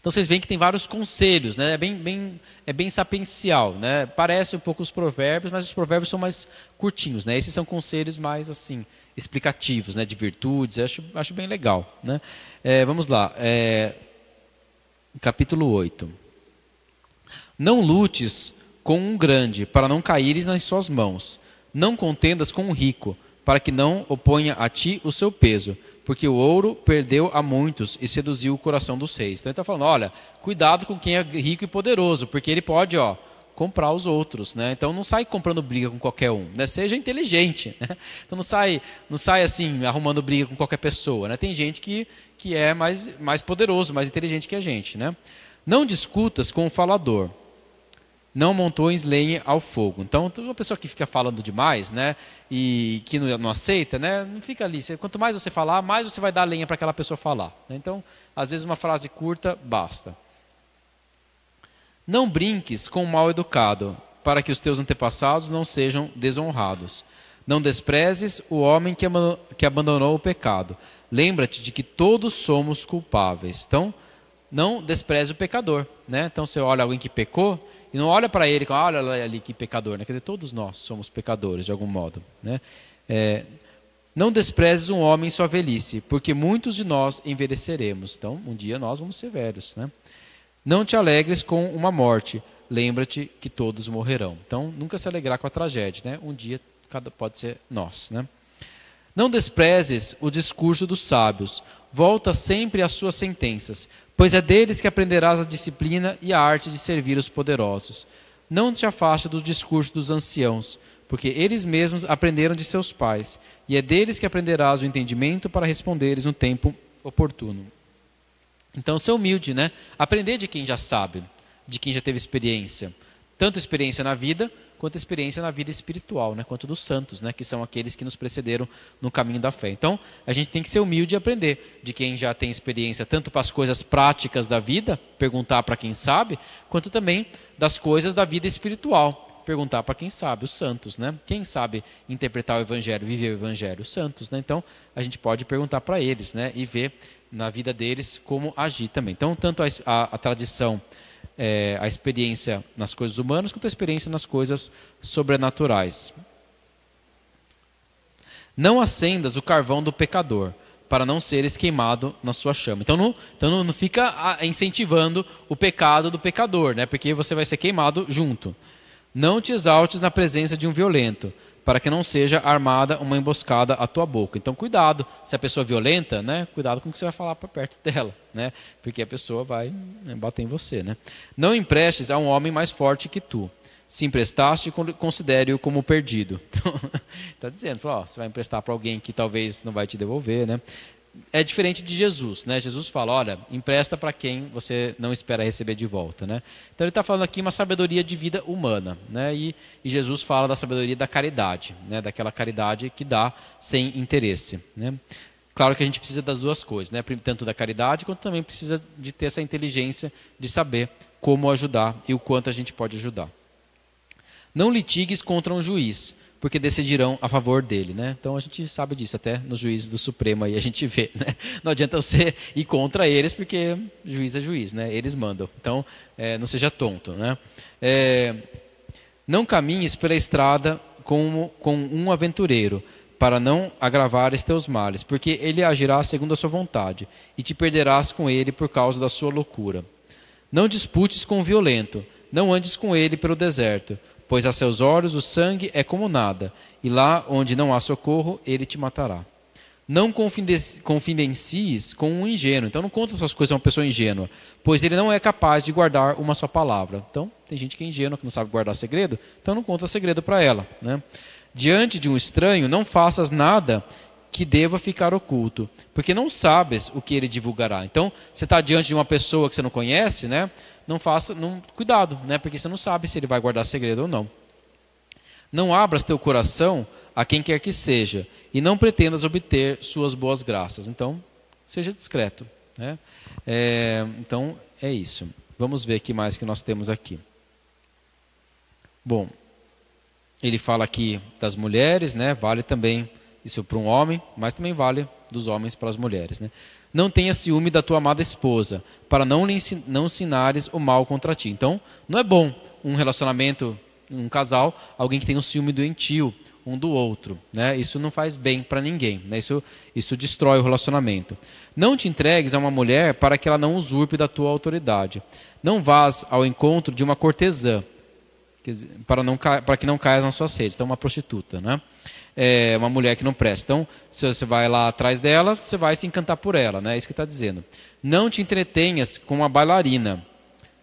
Então vocês veem que tem vários conselhos, né? É bem, bem, é bem sapiencial, né? Parece um pouco os provérbios, mas os provérbios são mais curtinhos, né? Esses são conselhos mais assim explicativos, né? De virtudes, acho, acho bem legal, né? É, vamos lá, é, capítulo 8. Não lutes com um grande, para não caíres nas suas mãos. Não contendas com o um rico, para que não oponha a ti o seu peso porque o ouro perdeu a muitos e seduziu o coração dos reis. Então ele está falando, olha, cuidado com quem é rico e poderoso, porque ele pode, ó, comprar os outros, né? Então não sai comprando briga com qualquer um, né? Seja inteligente, né? Então não sai, não sai assim arrumando briga com qualquer pessoa, né? Tem gente que, que é mais mais poderoso, mais inteligente que a gente, né? Não discutas com o falador, não montou lenha ao fogo. Então, uma pessoa que fica falando demais, né, e que não, não, aceita, né, não fica ali. Quanto mais você falar, mais você vai dar lenha para aquela pessoa falar. Né. Então, às vezes uma frase curta basta. Não brinques com o mal educado, para que os teus antepassados não sejam desonrados. Não desprezes o homem que, que abandonou o pecado. Lembra-te de que todos somos culpáveis. Então, não despreze o pecador, né? Então, você olha alguém que pecou, e não olha para ele, olha ali que pecador. Né? Quer dizer, todos nós somos pecadores, de algum modo. Né? É, não desprezes um homem em sua velhice, porque muitos de nós envelheceremos. Então, um dia nós vamos ser velhos. Né? Não te alegres com uma morte, lembra-te que todos morrerão. Então, nunca se alegrar com a tragédia. Né? Um dia cada pode ser nós. Né? Não desprezes o discurso dos sábios, volta sempre às suas sentenças, pois é deles que aprenderás a disciplina e a arte de servir os poderosos. Não te afaste dos discursos dos anciãos, porque eles mesmos aprenderam de seus pais, e é deles que aprenderás o entendimento para responderes no tempo oportuno. Então, ser humilde, né? Aprender de quem já sabe, de quem já teve experiência, tanto experiência na vida quanto a experiência na vida espiritual, né? quanto dos santos, né? que são aqueles que nos precederam no caminho da fé. Então, a gente tem que ser humilde e aprender de quem já tem experiência, tanto para as coisas práticas da vida, perguntar para quem sabe, quanto também das coisas da vida espiritual, perguntar para quem sabe, os santos. Né? Quem sabe interpretar o Evangelho, viver o Evangelho? Os santos. Né? Então, a gente pode perguntar para eles né? e ver na vida deles como agir também. Então, tanto a, a, a tradição é, a experiência nas coisas humanas quanto a experiência nas coisas sobrenaturais. Não acendas o carvão do pecador, para não seres queimado na sua chama. Então não, então não, fica ah, incentivando o pecado do pecador, né? porque você vai ser queimado junto. Não te exaltes na presença de um violento, para que não seja armada uma emboscada à tua boca. Então, cuidado, se a pessoa é violenta, né, cuidado com o que você vai falar para perto dela, né, porque a pessoa vai né, bater em você. Né. Não emprestes a um homem mais forte que tu. Se emprestaste, considere-o como perdido. Está então, dizendo, ó, você vai emprestar para alguém que talvez não vai te devolver. Né é diferente de Jesus, né? Jesus fala, olha, empresta para quem você não espera receber de volta, né? Então ele está falando aqui uma sabedoria de vida humana, né? E, e, Jesus fala da sabedoria da caridade, né? Daquela caridade que dá sem interesse, né? Claro que a gente precisa das duas coisas, né? Tanto da caridade quanto também precisa de ter essa inteligência de saber como ajudar e o quanto a gente pode ajudar. Não litigues contra um juiz, porque decidirão a favor dele, né? Então a gente sabe disso, até nos juízes do Supremo aí a gente vê, né? Não adianta você ir contra eles, porque juiz é juiz, né? Eles mandam. Então, é, não seja tonto, né? É, não caminhes pela estrada como com um aventureiro, para não agravares teus males, porque ele agirá segundo a sua vontade, e te perderás com ele por causa da sua loucura. Não disputes com o violento, não andes com ele pelo deserto, pois a seus olhos o sangue é como nada, e lá onde não há socorro, ele te matará. Não confidencies com um ingênuo. Então não conta essas coisas a uma pessoa ingênua, pois ele não é capaz de guardar uma só palavra. Então tem gente que é ingênua, que não sabe guardar segredo, então não conta segredo para ela. Né? Diante de um estranho, não faças nada que deva ficar oculto, porque não sabes o que ele divulgará. Então, você está diante de uma pessoa que você não conhece, né? Não faça, não, cuidado, né? Porque você não sabe se ele vai guardar segredo ou não. Não abras teu coração a quem quer que seja, e não pretendas obter suas boas graças. Então, seja discreto, né? É, então, é isso. Vamos ver que mais que nós temos aqui. Bom, ele fala aqui das mulheres, né? Vale também isso para um homem, mas também vale dos homens para as mulheres. Né? Não tenha ciúme da tua amada esposa, para não, lhe não ensinares o mal contra ti. Então, não é bom um relacionamento, um casal, alguém que tem um ciúme doentio um do outro. Né? Isso não faz bem para ninguém. Né? Isso, isso destrói o relacionamento. Não te entregues a uma mulher para que ela não usurpe da tua autoridade. Não vás ao encontro de uma cortesã, para, não, para que não caias nas suas redes. Então, uma prostituta. Né? é uma mulher que não presta. Então, se você vai lá atrás dela, você vai se encantar por ela, né? É isso que está dizendo. Não te entretenhas com uma bailarina,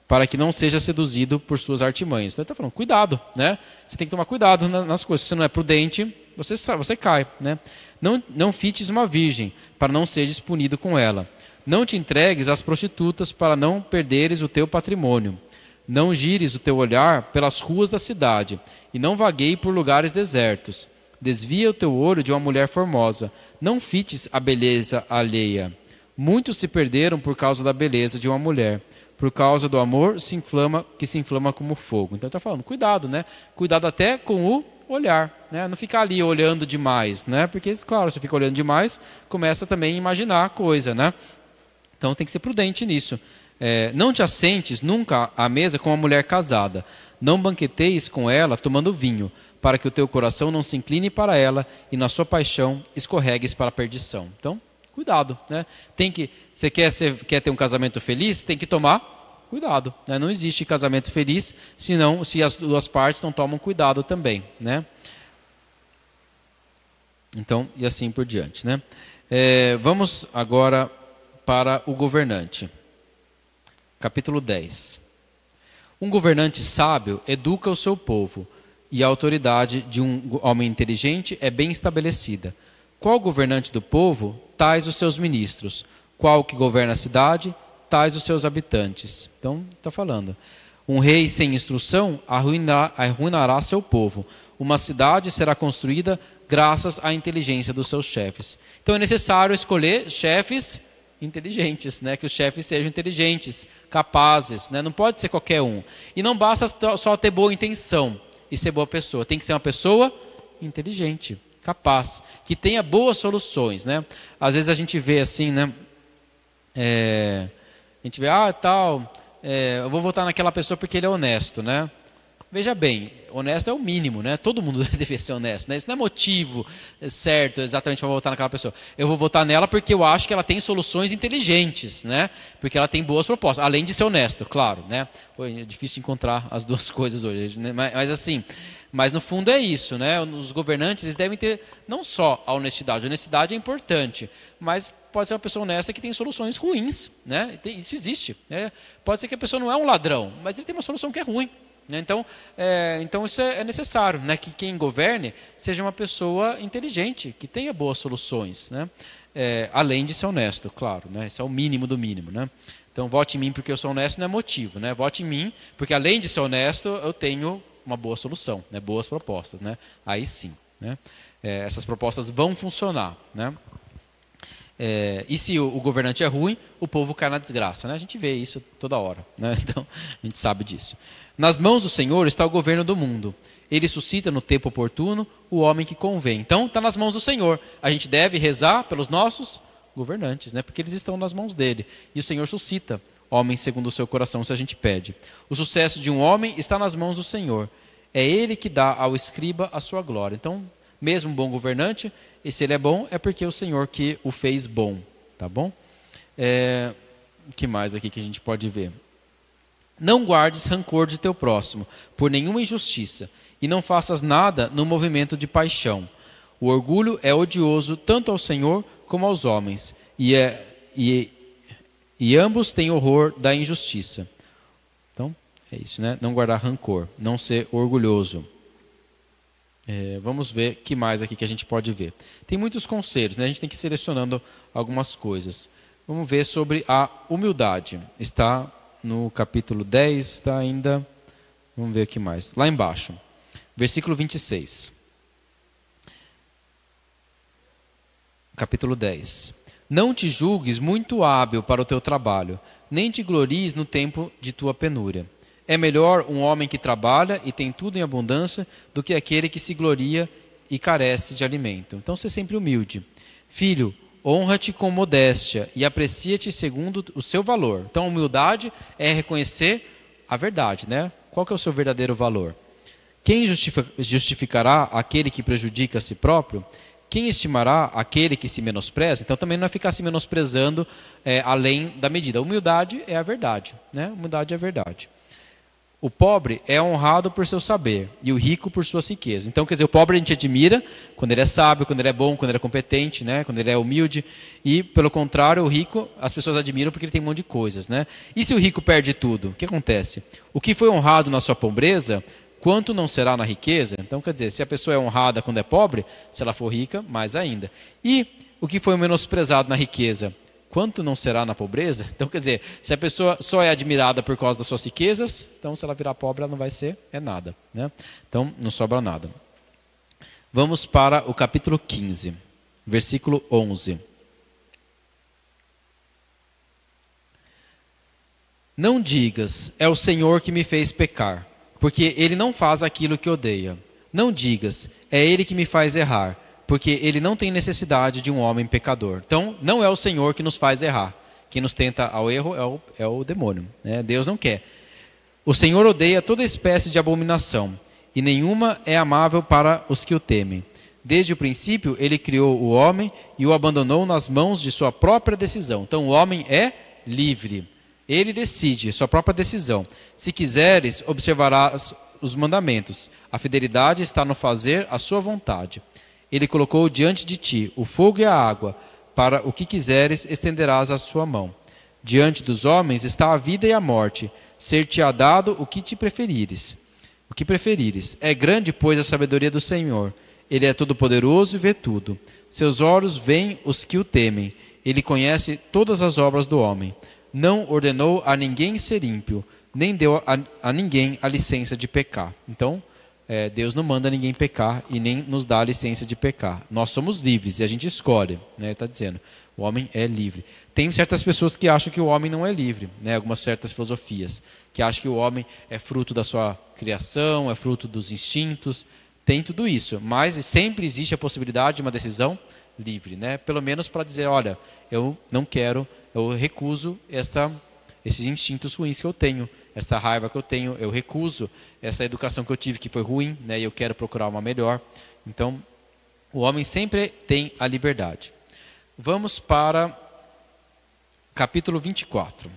para que não seja seduzido por suas artimanhas. Então, está falando, cuidado, né? Você tem que tomar cuidado nas coisas. Se você não é prudente, você, você cai, né? Não, não fites uma virgem, para não seres punido com ela. Não te entregues às prostitutas, para não perderes o teu patrimônio. Não gires o teu olhar pelas ruas da cidade, e não vagueie por lugares desertos Desvia o teu olho de uma mulher formosa. Não fites a beleza alheia. Muitos se perderam por causa da beleza de uma mulher. Por causa do amor se inflama, que se inflama como fogo. Então está falando, cuidado, né? Cuidado até com o olhar, né? Não ficar ali olhando demais, né? Porque, claro, você fica olhando demais, começa também a imaginar a coisa, né? Então tem que ser prudente nisso. É, não te assentes nunca à mesa com uma mulher casada. Não banqueteis com ela tomando vinho para que o teu coração não se incline para ela e na sua paixão escorregues para a perdição. Então, cuidado, né? Tem que, você quer, ser, quer ter um casamento feliz, tem que tomar cuidado. Né? Não existe casamento feliz não se as duas partes não tomam cuidado também, né? Então, e assim por diante, né? É, vamos agora para o governante. Capítulo 10. Um governante sábio educa o seu povo, e a autoridade de um homem inteligente é bem estabelecida. Qual governante do povo, tais os seus ministros. Qual que governa a cidade, tais os seus habitantes. Então, está falando. Um rei sem instrução arruinará seu povo. Uma cidade será construída graças à inteligência dos seus chefes. Então é necessário escolher chefes inteligentes, né? que os chefes sejam inteligentes, capazes. Né? Não pode ser qualquer um. E não basta só ter boa intenção e ser boa pessoa. Tem que ser uma pessoa inteligente, capaz, que tenha boas soluções, né? Às vezes a gente vê assim, né? É, a gente vê, ah, tal, é, eu vou votar naquela pessoa porque ele é honesto, né? Veja bem, honesto é o mínimo, né? Todo mundo deve ser honesto, né? Isso não é motivo é, certo exatamente para votar naquela pessoa. Eu vou votar nela porque eu acho que ela tem soluções inteligentes, né? Porque ela tem boas propostas, além de ser honesto, claro, né? É difícil encontrar as duas coisas hoje, né? mas assim, mas no fundo é isso, né? Os governantes eles devem ter não só a honestidade, a honestidade é importante, mas pode ser uma pessoa honesta que tem soluções ruins, né? Isso existe. Né? Pode ser que a pessoa não é um ladrão, mas ele tem uma solução que é ruim. Né? Então, é, então isso é, é necessário, né? que quem governe seja uma pessoa inteligente, que tenha boas soluções, né? É, além de ser honesto, claro, né? Isso é o mínimo do mínimo, né? Então, vote em mim porque eu sou honesto não é motivo, né? Vote em mim porque além de ser honesto eu tenho uma boa solução, né? Boas propostas, né? Aí sim, né? É, essas propostas vão funcionar, né? É, e se o, o, governante é ruim, o povo cai na desgraça. Né? A gente vê isso toda hora. Né? Então, a gente sabe disso. Nas mãos do Senhor está o governo do mundo. Ele suscita no tempo oportuno o homem que convém. Então, está nas mãos do Senhor. A gente deve rezar pelos nossos governantes, né? porque eles estão nas mãos dele. E o Senhor suscita homens segundo o seu coração, se a gente pede. O sucesso de um homem está nas mãos do Senhor. É ele que dá ao escriba a sua glória. Então, mesmo um bom governante, e se ele é bom, é porque o Senhor que o fez bom, tá bom? É, que mais aqui que a gente pode ver? Não guardes rancor de teu próximo, por nenhuma injustiça, e não faças nada no movimento de paixão. O orgulho é odioso tanto ao Senhor como aos homens, e, é, e, e ambos têm horror da injustiça. Então, é isso, né? Não guardar rancor, não ser orgulhoso. É, vamos ver que mais aqui que a gente pode ver. Tem muitos conselhos, né? a gente tem que ir selecionando algumas coisas. Vamos ver sobre a humildade. Está no capítulo 10, está ainda. Vamos ver o que mais. Lá embaixo, versículo 26. Capítulo 10. Não te julgues muito hábil para o teu trabalho, nem te glories no tempo de tua penúria é melhor um homem que trabalha e tem tudo em abundância do que aquele que se gloria e carece de alimento. Então, ser sempre humilde. Filho, honra-te com modéstia e aprecia-te segundo o seu valor. Então, humildade é reconhecer a verdade, né? Qual que é o seu verdadeiro valor? Quem justificará aquele que prejudica a si próprio? Quem estimará aquele que se menospreza? Então, também não é ficar se menosprezando é, além da medida. Humildade é a verdade, né? Humildade é a verdade. O pobre é honrado por seu saber e o rico por sua riqueza. Então, quer dizer, o pobre a gente admira quando ele é sábio, quando ele é bom, quando ele é competente, né? quando ele é humilde. E, pelo contrário, o rico as pessoas admiram porque ele tem um monte de coisas. Né? E se o rico perde tudo, o que acontece? O que foi honrado na sua pobreza, quanto não será na riqueza? Então, quer dizer, se a pessoa é honrada quando é pobre, se ela for rica, mais ainda. E o que foi menosprezado na riqueza, quanto não será na pobreza? Então, quer dizer, se a pessoa só é admirada por causa das suas riquezas, então se ela virar pobre, ela não vai ser é nada. Né? Então, não sobra nada. Vamos para o capítulo 15, versículo 11. Não digas, é o Senhor que me fez pecar, porque ele não faz aquilo que odeia. Não digas, é ele que me faz errar, porque ele não tem necessidade de um homem pecador. Então, não é o Senhor que nos faz errar. Quem nos tenta ao erro é o, é o demônio. Né? Deus não quer. O Senhor odeia toda espécie de abominação, e nenhuma é amável para os que o temem. Desde o princípio, ele criou o homem e o abandonou nas mãos de sua própria decisão. Então, o homem é livre. Ele decide, sua própria decisão. Se quiseres, observarás os mandamentos. A fidelidade está no fazer a sua vontade. Ele colocou diante de ti o fogo e a água, para o que quiseres estenderás a sua mão. Diante dos homens está a vida e a morte, ser-te-á dado o que te preferires. O que preferires. É grande, pois, a sabedoria do Senhor. Ele é todo-poderoso e vê tudo. Seus olhos veem os que o temem. Ele conhece todas as obras do homem. Não ordenou a ninguém ser ímpio, nem deu a, a ninguém a licença de pecar. Então, é, Deus não manda ninguém pecar e nem nos dá a licença de pecar. Nós somos livres e a gente escolhe, né? Está dizendo, o homem é livre. Tem certas pessoas que acham que o homem não é livre, né? Algumas certas filosofias que acham que o homem é fruto da sua criação, é fruto dos instintos, tem tudo isso. Mas sempre existe a possibilidade de uma decisão livre, né? Pelo menos para dizer, olha, eu não quero, eu recuso esta, esses instintos ruins que eu tenho essa raiva que eu tenho, eu recuso essa educação que eu tive que foi ruim, né, e eu quero procurar uma melhor. Então, o homem sempre tem a liberdade. Vamos para capítulo 24.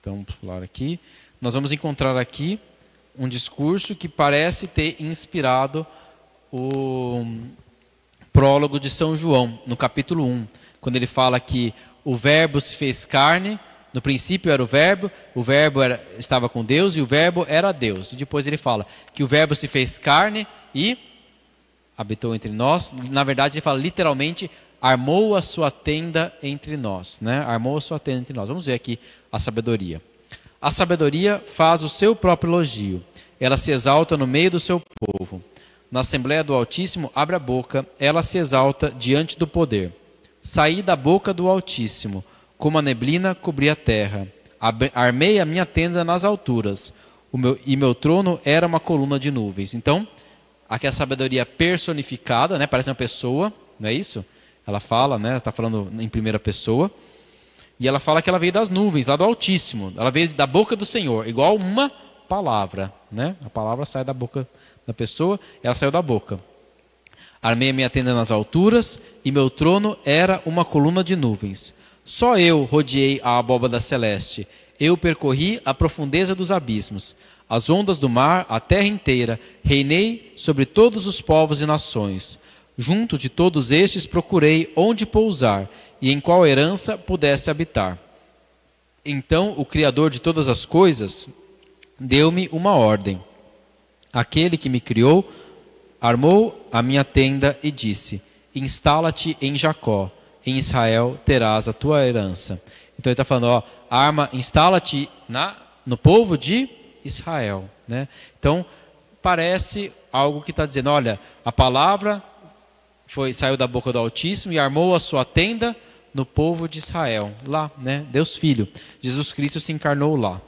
Então, vamos pular aqui. Nós vamos encontrar aqui um discurso que parece ter inspirado o prólogo de São João, no capítulo 1, quando ele fala que o Verbo se fez carne no princípio era o Verbo, o Verbo era, estava com Deus e o Verbo era Deus. E depois ele fala que o Verbo se fez carne e habitou entre nós. Na verdade, ele fala literalmente: armou a sua tenda entre nós. Né? Armou a sua tenda entre nós. Vamos ver aqui a sabedoria. A sabedoria faz o seu próprio elogio, ela se exalta no meio do seu povo. Na Assembleia do Altíssimo, abre a boca, ela se exalta diante do poder. Saí da boca do Altíssimo como a neblina cobria a terra. Armei a minha tenda nas alturas, meu, e meu trono era uma coluna de nuvens. Então, aqui é a sabedoria personificada, né? Parece uma pessoa, não é isso? Ela fala, né? Está falando em primeira pessoa. E ela fala que ela veio das nuvens, lá do Altíssimo. Ela veio da boca do Senhor, igual uma palavra, né? A palavra sai da boca da pessoa, ela saiu da boca. Armei a minha tenda nas alturas e meu trono era uma coluna de nuvens. Só eu rodeei a abóbada celeste. Eu percorri a profundeza dos abismos, as ondas do mar, a terra inteira. Reinei sobre todos os povos e nações. Junto de todos estes procurei onde pousar e em qual herança pudesse habitar. Então o Criador de todas as coisas deu-me uma ordem. Aquele que me criou armou a minha tenda e disse: Instala-te em Jacó em Israel terás a tua herança. Então ele está falando, ó, arma, instala-te no povo de Israel. Né? Então, parece algo que está dizendo, olha, a palavra foi saiu da boca do Altíssimo e armou a sua tenda no povo de Israel, lá, né? Deus Filho. Jesus Cristo se encarnou lá.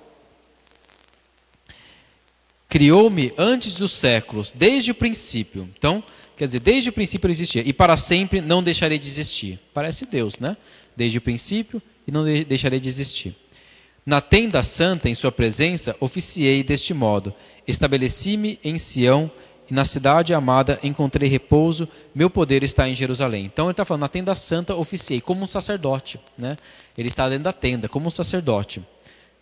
Criou-me antes dos séculos, desde o princípio. Então, Quer dizer, desde o princípio existia e para sempre não deixarei de existir. Parece Deus, né? Desde o princípio e não deixarei de existir. Na tenda santa, em sua presença, oficiei deste modo: estabeleci-me em Sião e na cidade amada encontrei repouso, meu poder está em Jerusalém. Então ele está falando, na tenda santa oficiei, como um sacerdote. Né? Ele está dentro da tenda, como um sacerdote.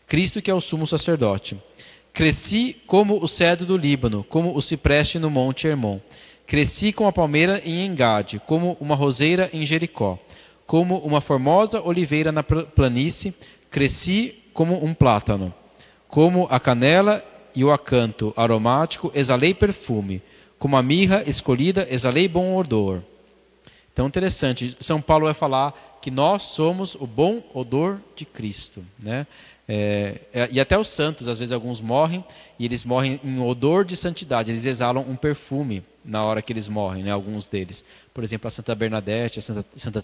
Cristo que é o sumo sacerdote. Cresci como o cedro do Líbano, como o cipreste no monte Hermon. Cresci como a palmeira em Engade, como uma roseira em Jericó, como uma formosa oliveira na planície, cresci como um plátano. Como a canela e o acanto aromático, exalei perfume. Como a mirra escolhida, exalei bom odor. Então, interessante. São Paulo vai falar que nós somos o bom odor de Cristo. Né? É, é e até os santos, às vezes alguns morrem, e eles morrem em odor de santidade, eles exalam um perfume na hora que eles morrem, né? alguns deles. Por exemplo, a Santa Bernadette, a Santa, Santa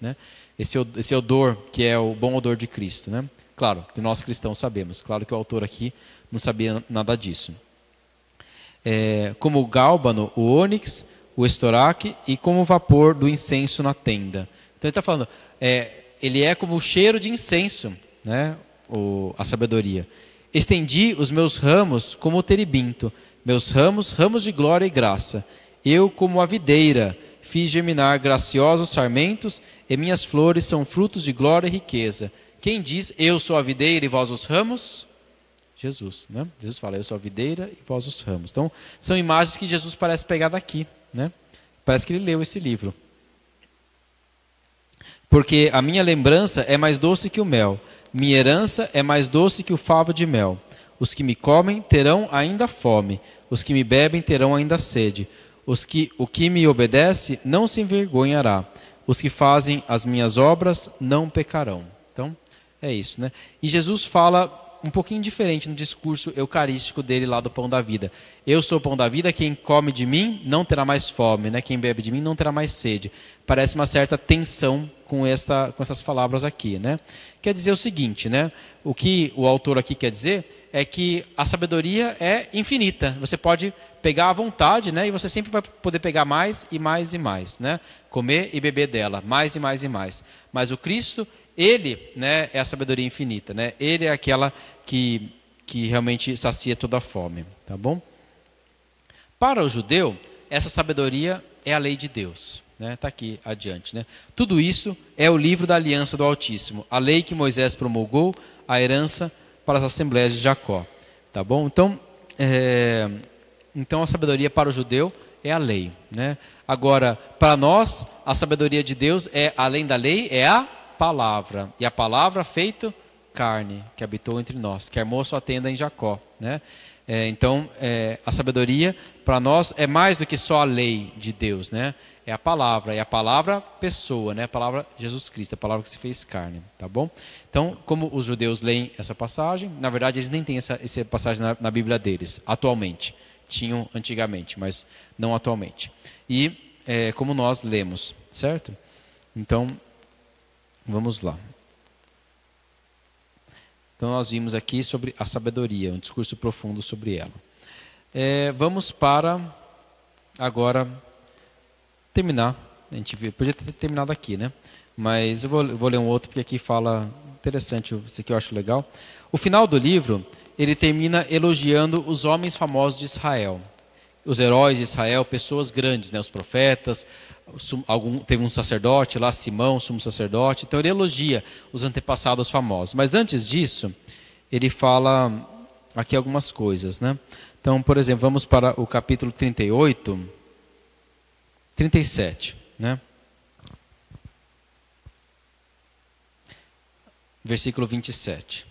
né? esse, esse odor que é o bom odor de Cristo. Né? Claro, que nós cristãos sabemos, claro que o autor aqui não sabia nada disso. É, como o gálbano, o ônix, o estoraque e como o vapor do incenso na tenda. Então ele está falando, é, ele é como o cheiro de incenso, né? O, a sabedoria. Estendi os meus ramos como o teribinto meus ramos, ramos de glória e graça. Eu, como a videira, fiz germinar graciosos sarmentos, e minhas flores são frutos de glória e riqueza. Quem diz, eu sou a videira e vós os ramos? Jesus, né? Jesus fala, eu sou a videira e vós os ramos. Então, são imagens que Jesus parece pegar daqui, né? Parece que ele leu esse livro. Porque a minha lembrança é mais doce que o mel, minha herança é mais doce que o favo de mel. Os que me comem terão ainda fome, os que me bebem terão ainda sede. Os que, o que me obedece não se envergonhará. Os que fazem as minhas obras não pecarão. Então, é isso, né? E Jesus fala um pouquinho diferente no discurso eucarístico dele lá do pão da vida. Eu sou o pão da vida, quem come de mim não terá mais fome, né? Quem bebe de mim não terá mais sede. Parece uma certa tensão com esta com essas palavras aqui, né? Quer dizer o seguinte, né? O que o autor aqui quer dizer é que a sabedoria é infinita. Você pode pegar à vontade, né? E você sempre vai poder pegar mais e mais e mais, né? Comer e beber dela, mais e mais e mais. Mas o Cristo, ele, né, é a sabedoria infinita, né? Ele é aquela que que realmente sacia toda a fome, tá bom? Para o judeu, essa sabedoria é a lei de Deus. Está né, aqui adiante. Né? Tudo isso é o livro da aliança do Altíssimo, a lei que Moisés promulgou, a herança para as assembleias de Jacó. Tá bom? Então, é, então a sabedoria para o judeu é a lei. Né? Agora, para nós, a sabedoria de Deus é, além da lei, é a palavra. E a palavra feito carne, que habitou entre nós, que armou sua tenda em Jacó. Né? É, então, é, a sabedoria para nós é mais do que só a lei de Deus, né? É a palavra, e é a palavra pessoa, né? A palavra Jesus Cristo, a palavra que se fez carne, tá bom? Então, como os judeus leem essa passagem, na verdade eles nem têm essa, essa passagem na, na Bíblia deles, atualmente. Tinham antigamente, mas não atualmente. E é, como nós lemos, certo? Então, vamos lá. Então, nós vimos aqui sobre a sabedoria, um discurso profundo sobre ela. É, vamos para agora terminar. A gente podia ter terminado aqui, né? Mas eu vou, vou ler um outro, porque aqui fala interessante, isso aqui eu acho legal. O final do livro, ele termina elogiando os homens famosos de Israel. Os heróis de Israel, pessoas grandes, né? os profetas, algum, teve um sacerdote lá, Simão, sumo sacerdote. Então ele elogia os antepassados famosos. Mas antes disso, ele fala aqui algumas coisas. Né? Então, por exemplo, vamos para o capítulo 38, 37. Né? versículo 27.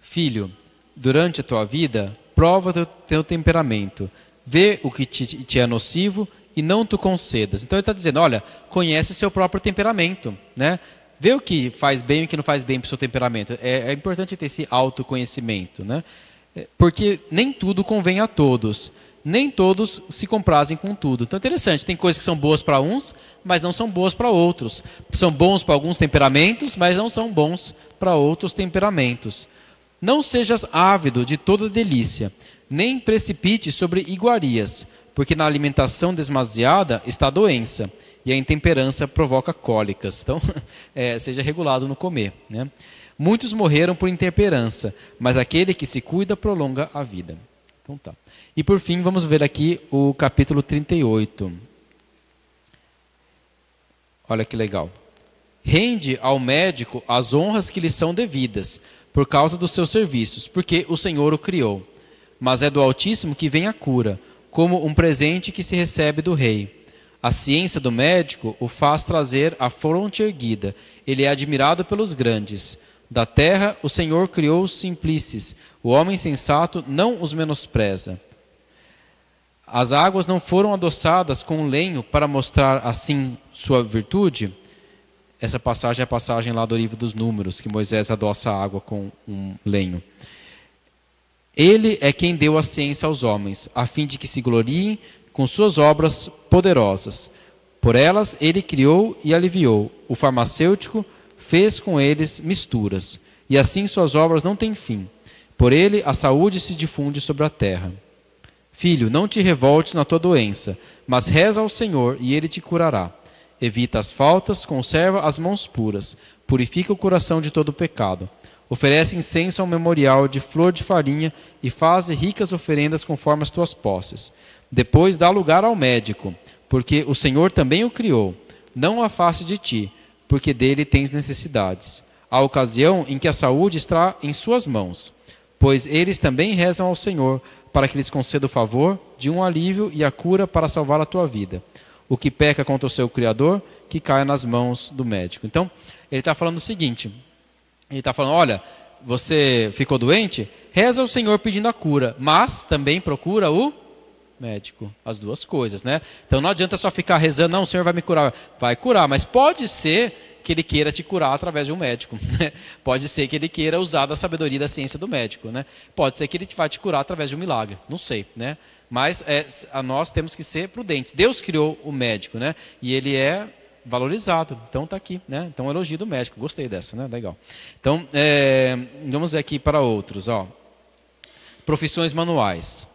Filho, durante a tua vida, prova teu, teu temperamento, vê o que te, te é nocivo e não tu concedas. Então ele está dizendo, olha, conhece seu próprio temperamento, né? Vê o que faz bem e o que não faz bem para o seu temperamento. É, é importante ter esse autoconhecimento, né? É, porque nem tudo convém a todos nem todos se comprazem com tudo. Então é interessante, tem coisas que são boas para uns, mas não são boas para outros. São bons para alguns temperamentos, mas não são bons para outros temperamentos. Não sejas ávido de toda delícia, nem precipite sobre iguarias, porque na alimentação desmaziada está a doença, e a intemperança provoca cólicas. Então, é, seja regulado no comer. Né? Muitos morreram por intemperança, mas aquele que se cuida prolonga a vida. Então tá. E por fim, vamos ver aqui o capítulo 38. Olha que legal. Rende ao médico as honras que lhe são devidas, por causa dos seus serviços, porque o Senhor o criou. Mas é do Altíssimo que vem a cura, como um presente que se recebe do rei. A ciência do médico o faz trazer a fronte erguida. Ele é admirado pelos grandes. Da terra, o Senhor criou os simplices. O homem sensato não os menospreza. As águas não foram adoçadas com lenho para mostrar assim sua virtude? Essa passagem é a passagem lá do livro dos Números, que Moisés adoça a água com um lenho. Ele é quem deu a ciência aos homens, a fim de que se gloriem com suas obras poderosas. Por elas ele criou e aliviou. O farmacêutico fez com eles misturas. E assim suas obras não têm fim. Por ele a saúde se difunde sobre a terra. Filho, não te revoltes na tua doença, mas reza ao Senhor e ele te curará. Evita as faltas, conserva as mãos puras, purifica o coração de todo pecado. Oferece incenso ao memorial de flor de farinha e faz ricas oferendas conforme as tuas posses. Depois dá lugar ao médico, porque o Senhor também o criou. Não o afaste de ti, porque dele tens necessidades. Há ocasião em que a saúde está em suas mãos, pois eles também rezam ao Senhor para que lhes conceda o favor de um alívio e a cura para salvar a tua vida. O que peca contra o seu Criador, que caia nas mãos do médico. Então, ele está falando o seguinte: ele está falando, olha, você ficou doente? Reza ao Senhor pedindo a cura, mas também procura o médico. As duas coisas, né? Então não adianta só ficar rezando, não, o Senhor vai me curar. Vai curar, mas pode ser que ele queira te curar através de um médico. Né? Pode ser que ele queira usar da sabedoria da ciência do médico. Né? Pode ser que ele vá te curar através de um milagre. Não sei. Né? Mas é, a nós temos que ser prudentes. Deus criou o médico, né? E ele é valorizado. Então está aqui, né? Então elogio do médico. Gostei dessa, né? Legal. Então é, vamos aqui para outros, ó. Profissões manuais.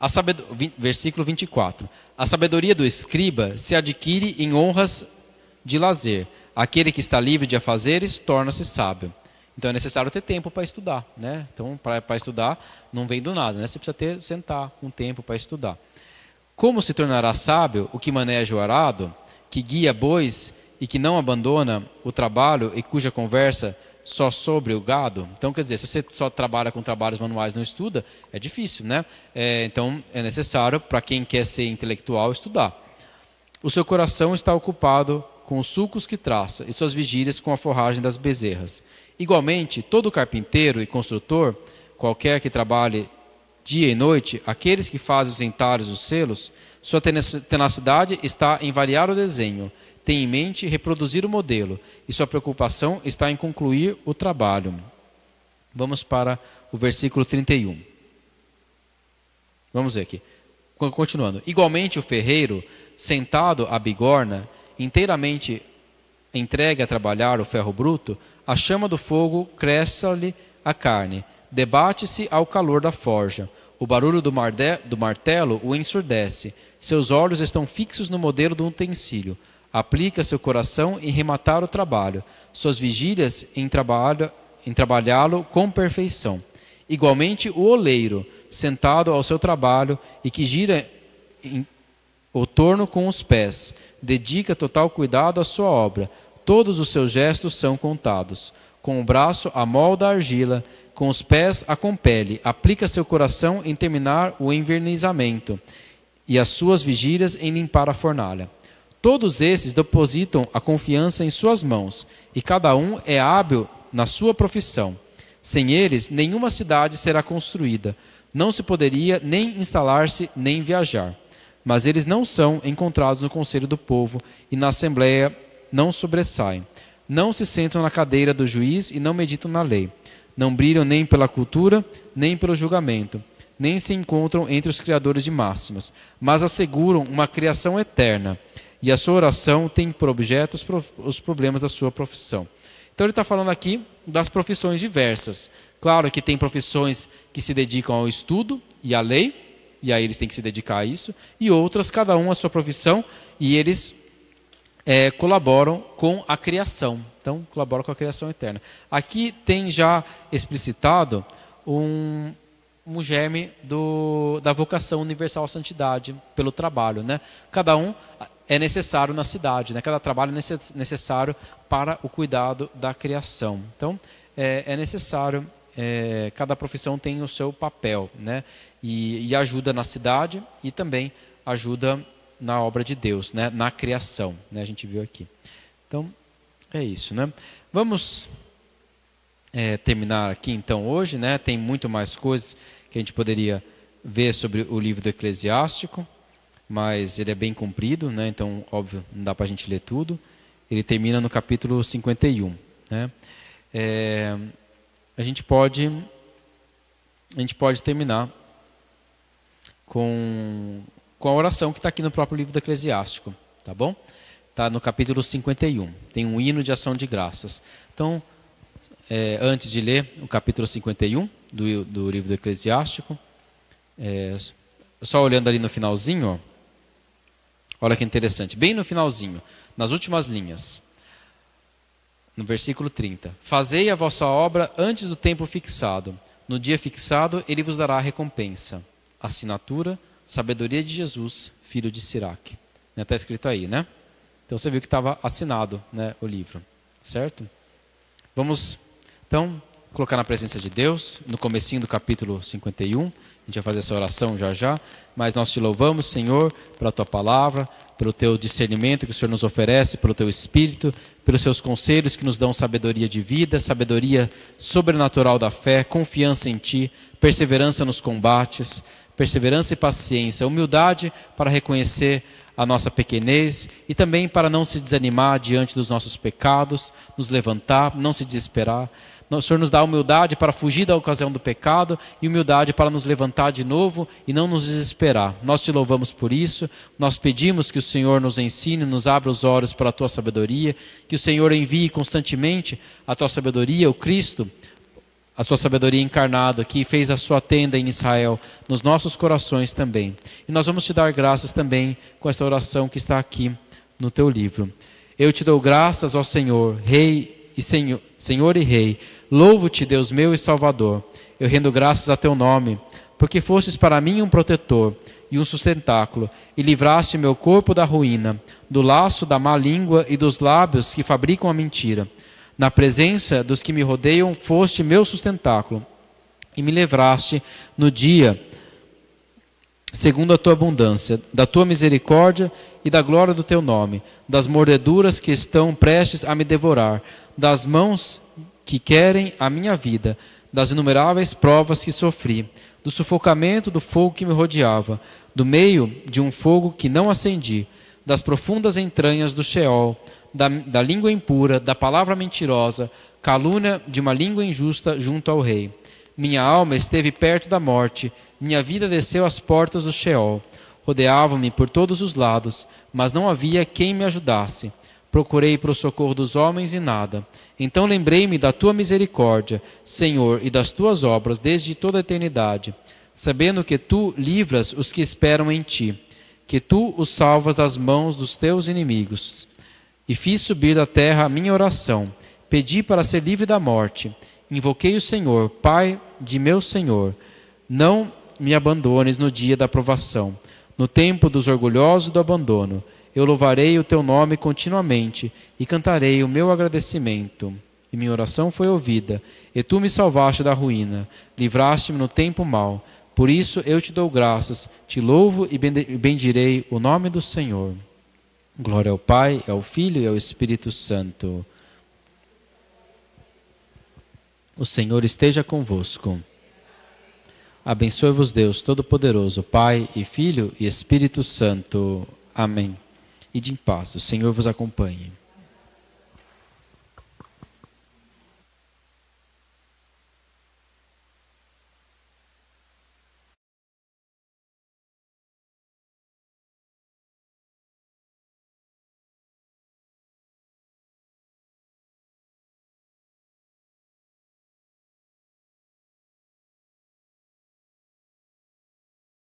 A sabed... Versículo 24. A sabedoria do escriba se adquire em honras de lazer, Aquele que está livre de afazeres torna-se sábio. Então é necessário ter tempo para estudar, né? Então para estudar não vem do nada, né? Você precisa ter sentar um tempo para estudar. Como se tornará sábio o que maneja o arado, que guia bois e que não abandona o trabalho e cuja conversa só sobre o gado? Então, quer dizer, se você só trabalha com trabalhos manuais não estuda, é difícil, né? É, então, é necessário para quem quer ser intelectual estudar. O seu coração está ocupado com os sulcos que traça, e suas vigílias com a forragem das bezerras. Igualmente, todo carpinteiro e construtor, qualquer que trabalhe dia e noite, aqueles que fazem os entalhos os selos, sua tenacidade está em variar o desenho, tem em mente reproduzir o modelo, e sua preocupação está em concluir o trabalho. Vamos para o versículo 31. Vamos ver aqui. Continuando. Igualmente, o ferreiro, sentado à bigorna, inteiramente entregue a trabalhar o ferro bruto, a chama do fogo cresce-lhe a carne, debate-se ao calor da forja. O barulho do, do martelo o ensurdece. Seus olhos estão fixos no modelo do utensílio. Aplica seu coração em rematar o trabalho, suas vigílias em, em trabalhá-lo com perfeição. Igualmente, o oleiro, sentado ao seu trabalho e que gira em, o torno com os pés, dedica total cuidado à sua obra. Todos os seus gestos são contados. Com o braço amolda a argila, com os pés a compele, aplica seu coração em terminar o envernizamento e as suas vigílias em limpar a fornalha. Todos esses depositam a confiança em suas mãos, e cada um é hábil na sua profissão. Sem eles, nenhuma cidade será construída, não se poderia nem instalar-se nem viajar mas eles não são encontrados no conselho do povo e na assembleia não sobressaem. Não se sentam na cadeira do juiz e não meditam na lei. Não brilham nem pela cultura, nem pelo julgamento. Nem se encontram entre os criadores de máximas, mas asseguram uma criação eterna. E a sua oração tem por objeto os problemas da sua profissão. Então ele está falando aqui das profissões diversas. Claro que tem profissões que se dedicam ao estudo e à lei, e aí eles têm que se dedicar a isso, e outras, cada um a sua profissão, e eles é, colaboram com a criação. Então, colaboram com a criação eterna. Aqui tem já explicitado um, um germe do, da vocação universal à santidade pelo trabalho. Né? Cada um é necessário na cidade, né? cada trabalho é necessário para o cuidado da criação. Então, é, é necessário, é, cada profissão tem o seu papel. Né? e, e ajuda na cidade e também ajuda na obra de Deus, né? na criação. Né? A gente viu aqui. Então, é isso. Né? Vamos é, terminar aqui então hoje. Né? Tem muito mais coisas que a gente poderia ver sobre o livro do Eclesiástico, mas ele é bem comprido, né? então, óbvio, não dá para a gente ler tudo. Ele termina no capítulo 51. Né? É, a gente pode a gente pode terminar com, com a oração que está aqui no próprio livro do Eclesiástico, tá bom? Está no capítulo 51, tem um hino de ação de graças. Então, é, antes de ler o capítulo 51 do, do livro do Eclesiástico, é, só olhando ali no finalzinho, olha que interessante, bem no finalzinho, nas últimas linhas, no versículo 30, Fazei a vossa obra antes do tempo fixado, no dia fixado ele vos dará a recompensa assinatura, sabedoria de Jesus, filho de Sirac. Está né, escrito aí, né? Então você viu que estava assinado né, o livro, certo? Vamos, então, colocar na presença de Deus, no comecinho do capítulo 51, a gente vai fazer essa oração já já, mas nós te louvamos, Senhor, pela tua palavra, pelo teu discernimento que o Senhor nos oferece, pelo teu espírito, pelos seus conselhos que nos dão sabedoria de vida, sabedoria sobrenatural da fé, confiança em ti, perseverança nos combates, perseverança e paciência, humildade para reconhecer a nossa pequenez e também para não se desanimar diante dos nossos pecados, nos levantar, não se desesperar. O Senhor nos dá humildade para fugir da ocasião do pecado e humildade para nos levantar de novo e não nos desesperar. Nós te louvamos por isso, nós pedimos que o Senhor nos ensine, nos abra os olhos para a tua sabedoria, que o Senhor envie constantemente a tua sabedoria, o Cristo, a sua sabedoria encarnada, que fez a sua tenda em Israel, nos nossos corações também. E nós vamos te dar graças também com esta oração que está aqui no teu livro. Eu te dou graças ao Senhor, Rei e Senhor, Senhor e Rei. Louvo-te, Deus meu e Salvador. Eu rendo graças a teu nome, porque fostes para mim um protetor e um sustentáculo, e livraste meu corpo da ruína, do laço da má língua e dos lábios que fabricam a mentira. Na presença dos que me rodeiam, foste meu sustentáculo e me livraste no dia segundo a tua abundância, da tua misericórdia e da glória do teu nome, das mordeduras que estão prestes a me devorar, das mãos que querem a minha vida, das inumeráveis provas que sofri, do sufocamento do fogo que me rodeava, do meio de um fogo que não acendi, das profundas entranhas do Sheol, da, da língua impura, da palavra mentirosa, calúnia de uma língua injusta junto ao rei. Minha alma esteve perto da morte, minha vida desceu às portas do Sheol. Rodeavam-me por todos os lados, mas não havia quem me ajudasse. Procurei para o socorro dos homens e nada. Então lembrei-me da tua misericórdia, Senhor, e das tuas obras desde toda a eternidade, sabendo que tu livras os que esperam em ti, que tu os salvas das mãos dos teus inimigos. E fiz subir da terra a minha oração. Pedi para ser livre da morte. Invoquei o Senhor, Pai de meu Senhor. Não me abandones no dia da provação, no tempo dos orgulhosos do abandono. Eu louvarei o teu nome continuamente e cantarei o meu agradecimento. E minha oração foi ouvida, e tu me salvaste da ruína, livraste-me no tempo mau. Por isso eu te dou graças, te louvo e bendirei o nome do Senhor. Glória ao Pai, ao Filho e ao Espírito Santo. O Senhor esteja convosco. Abençoe-vos Deus Todo-Poderoso, Pai e Filho e Espírito Santo. Amém. E de em paz, o Senhor vos acompanhe.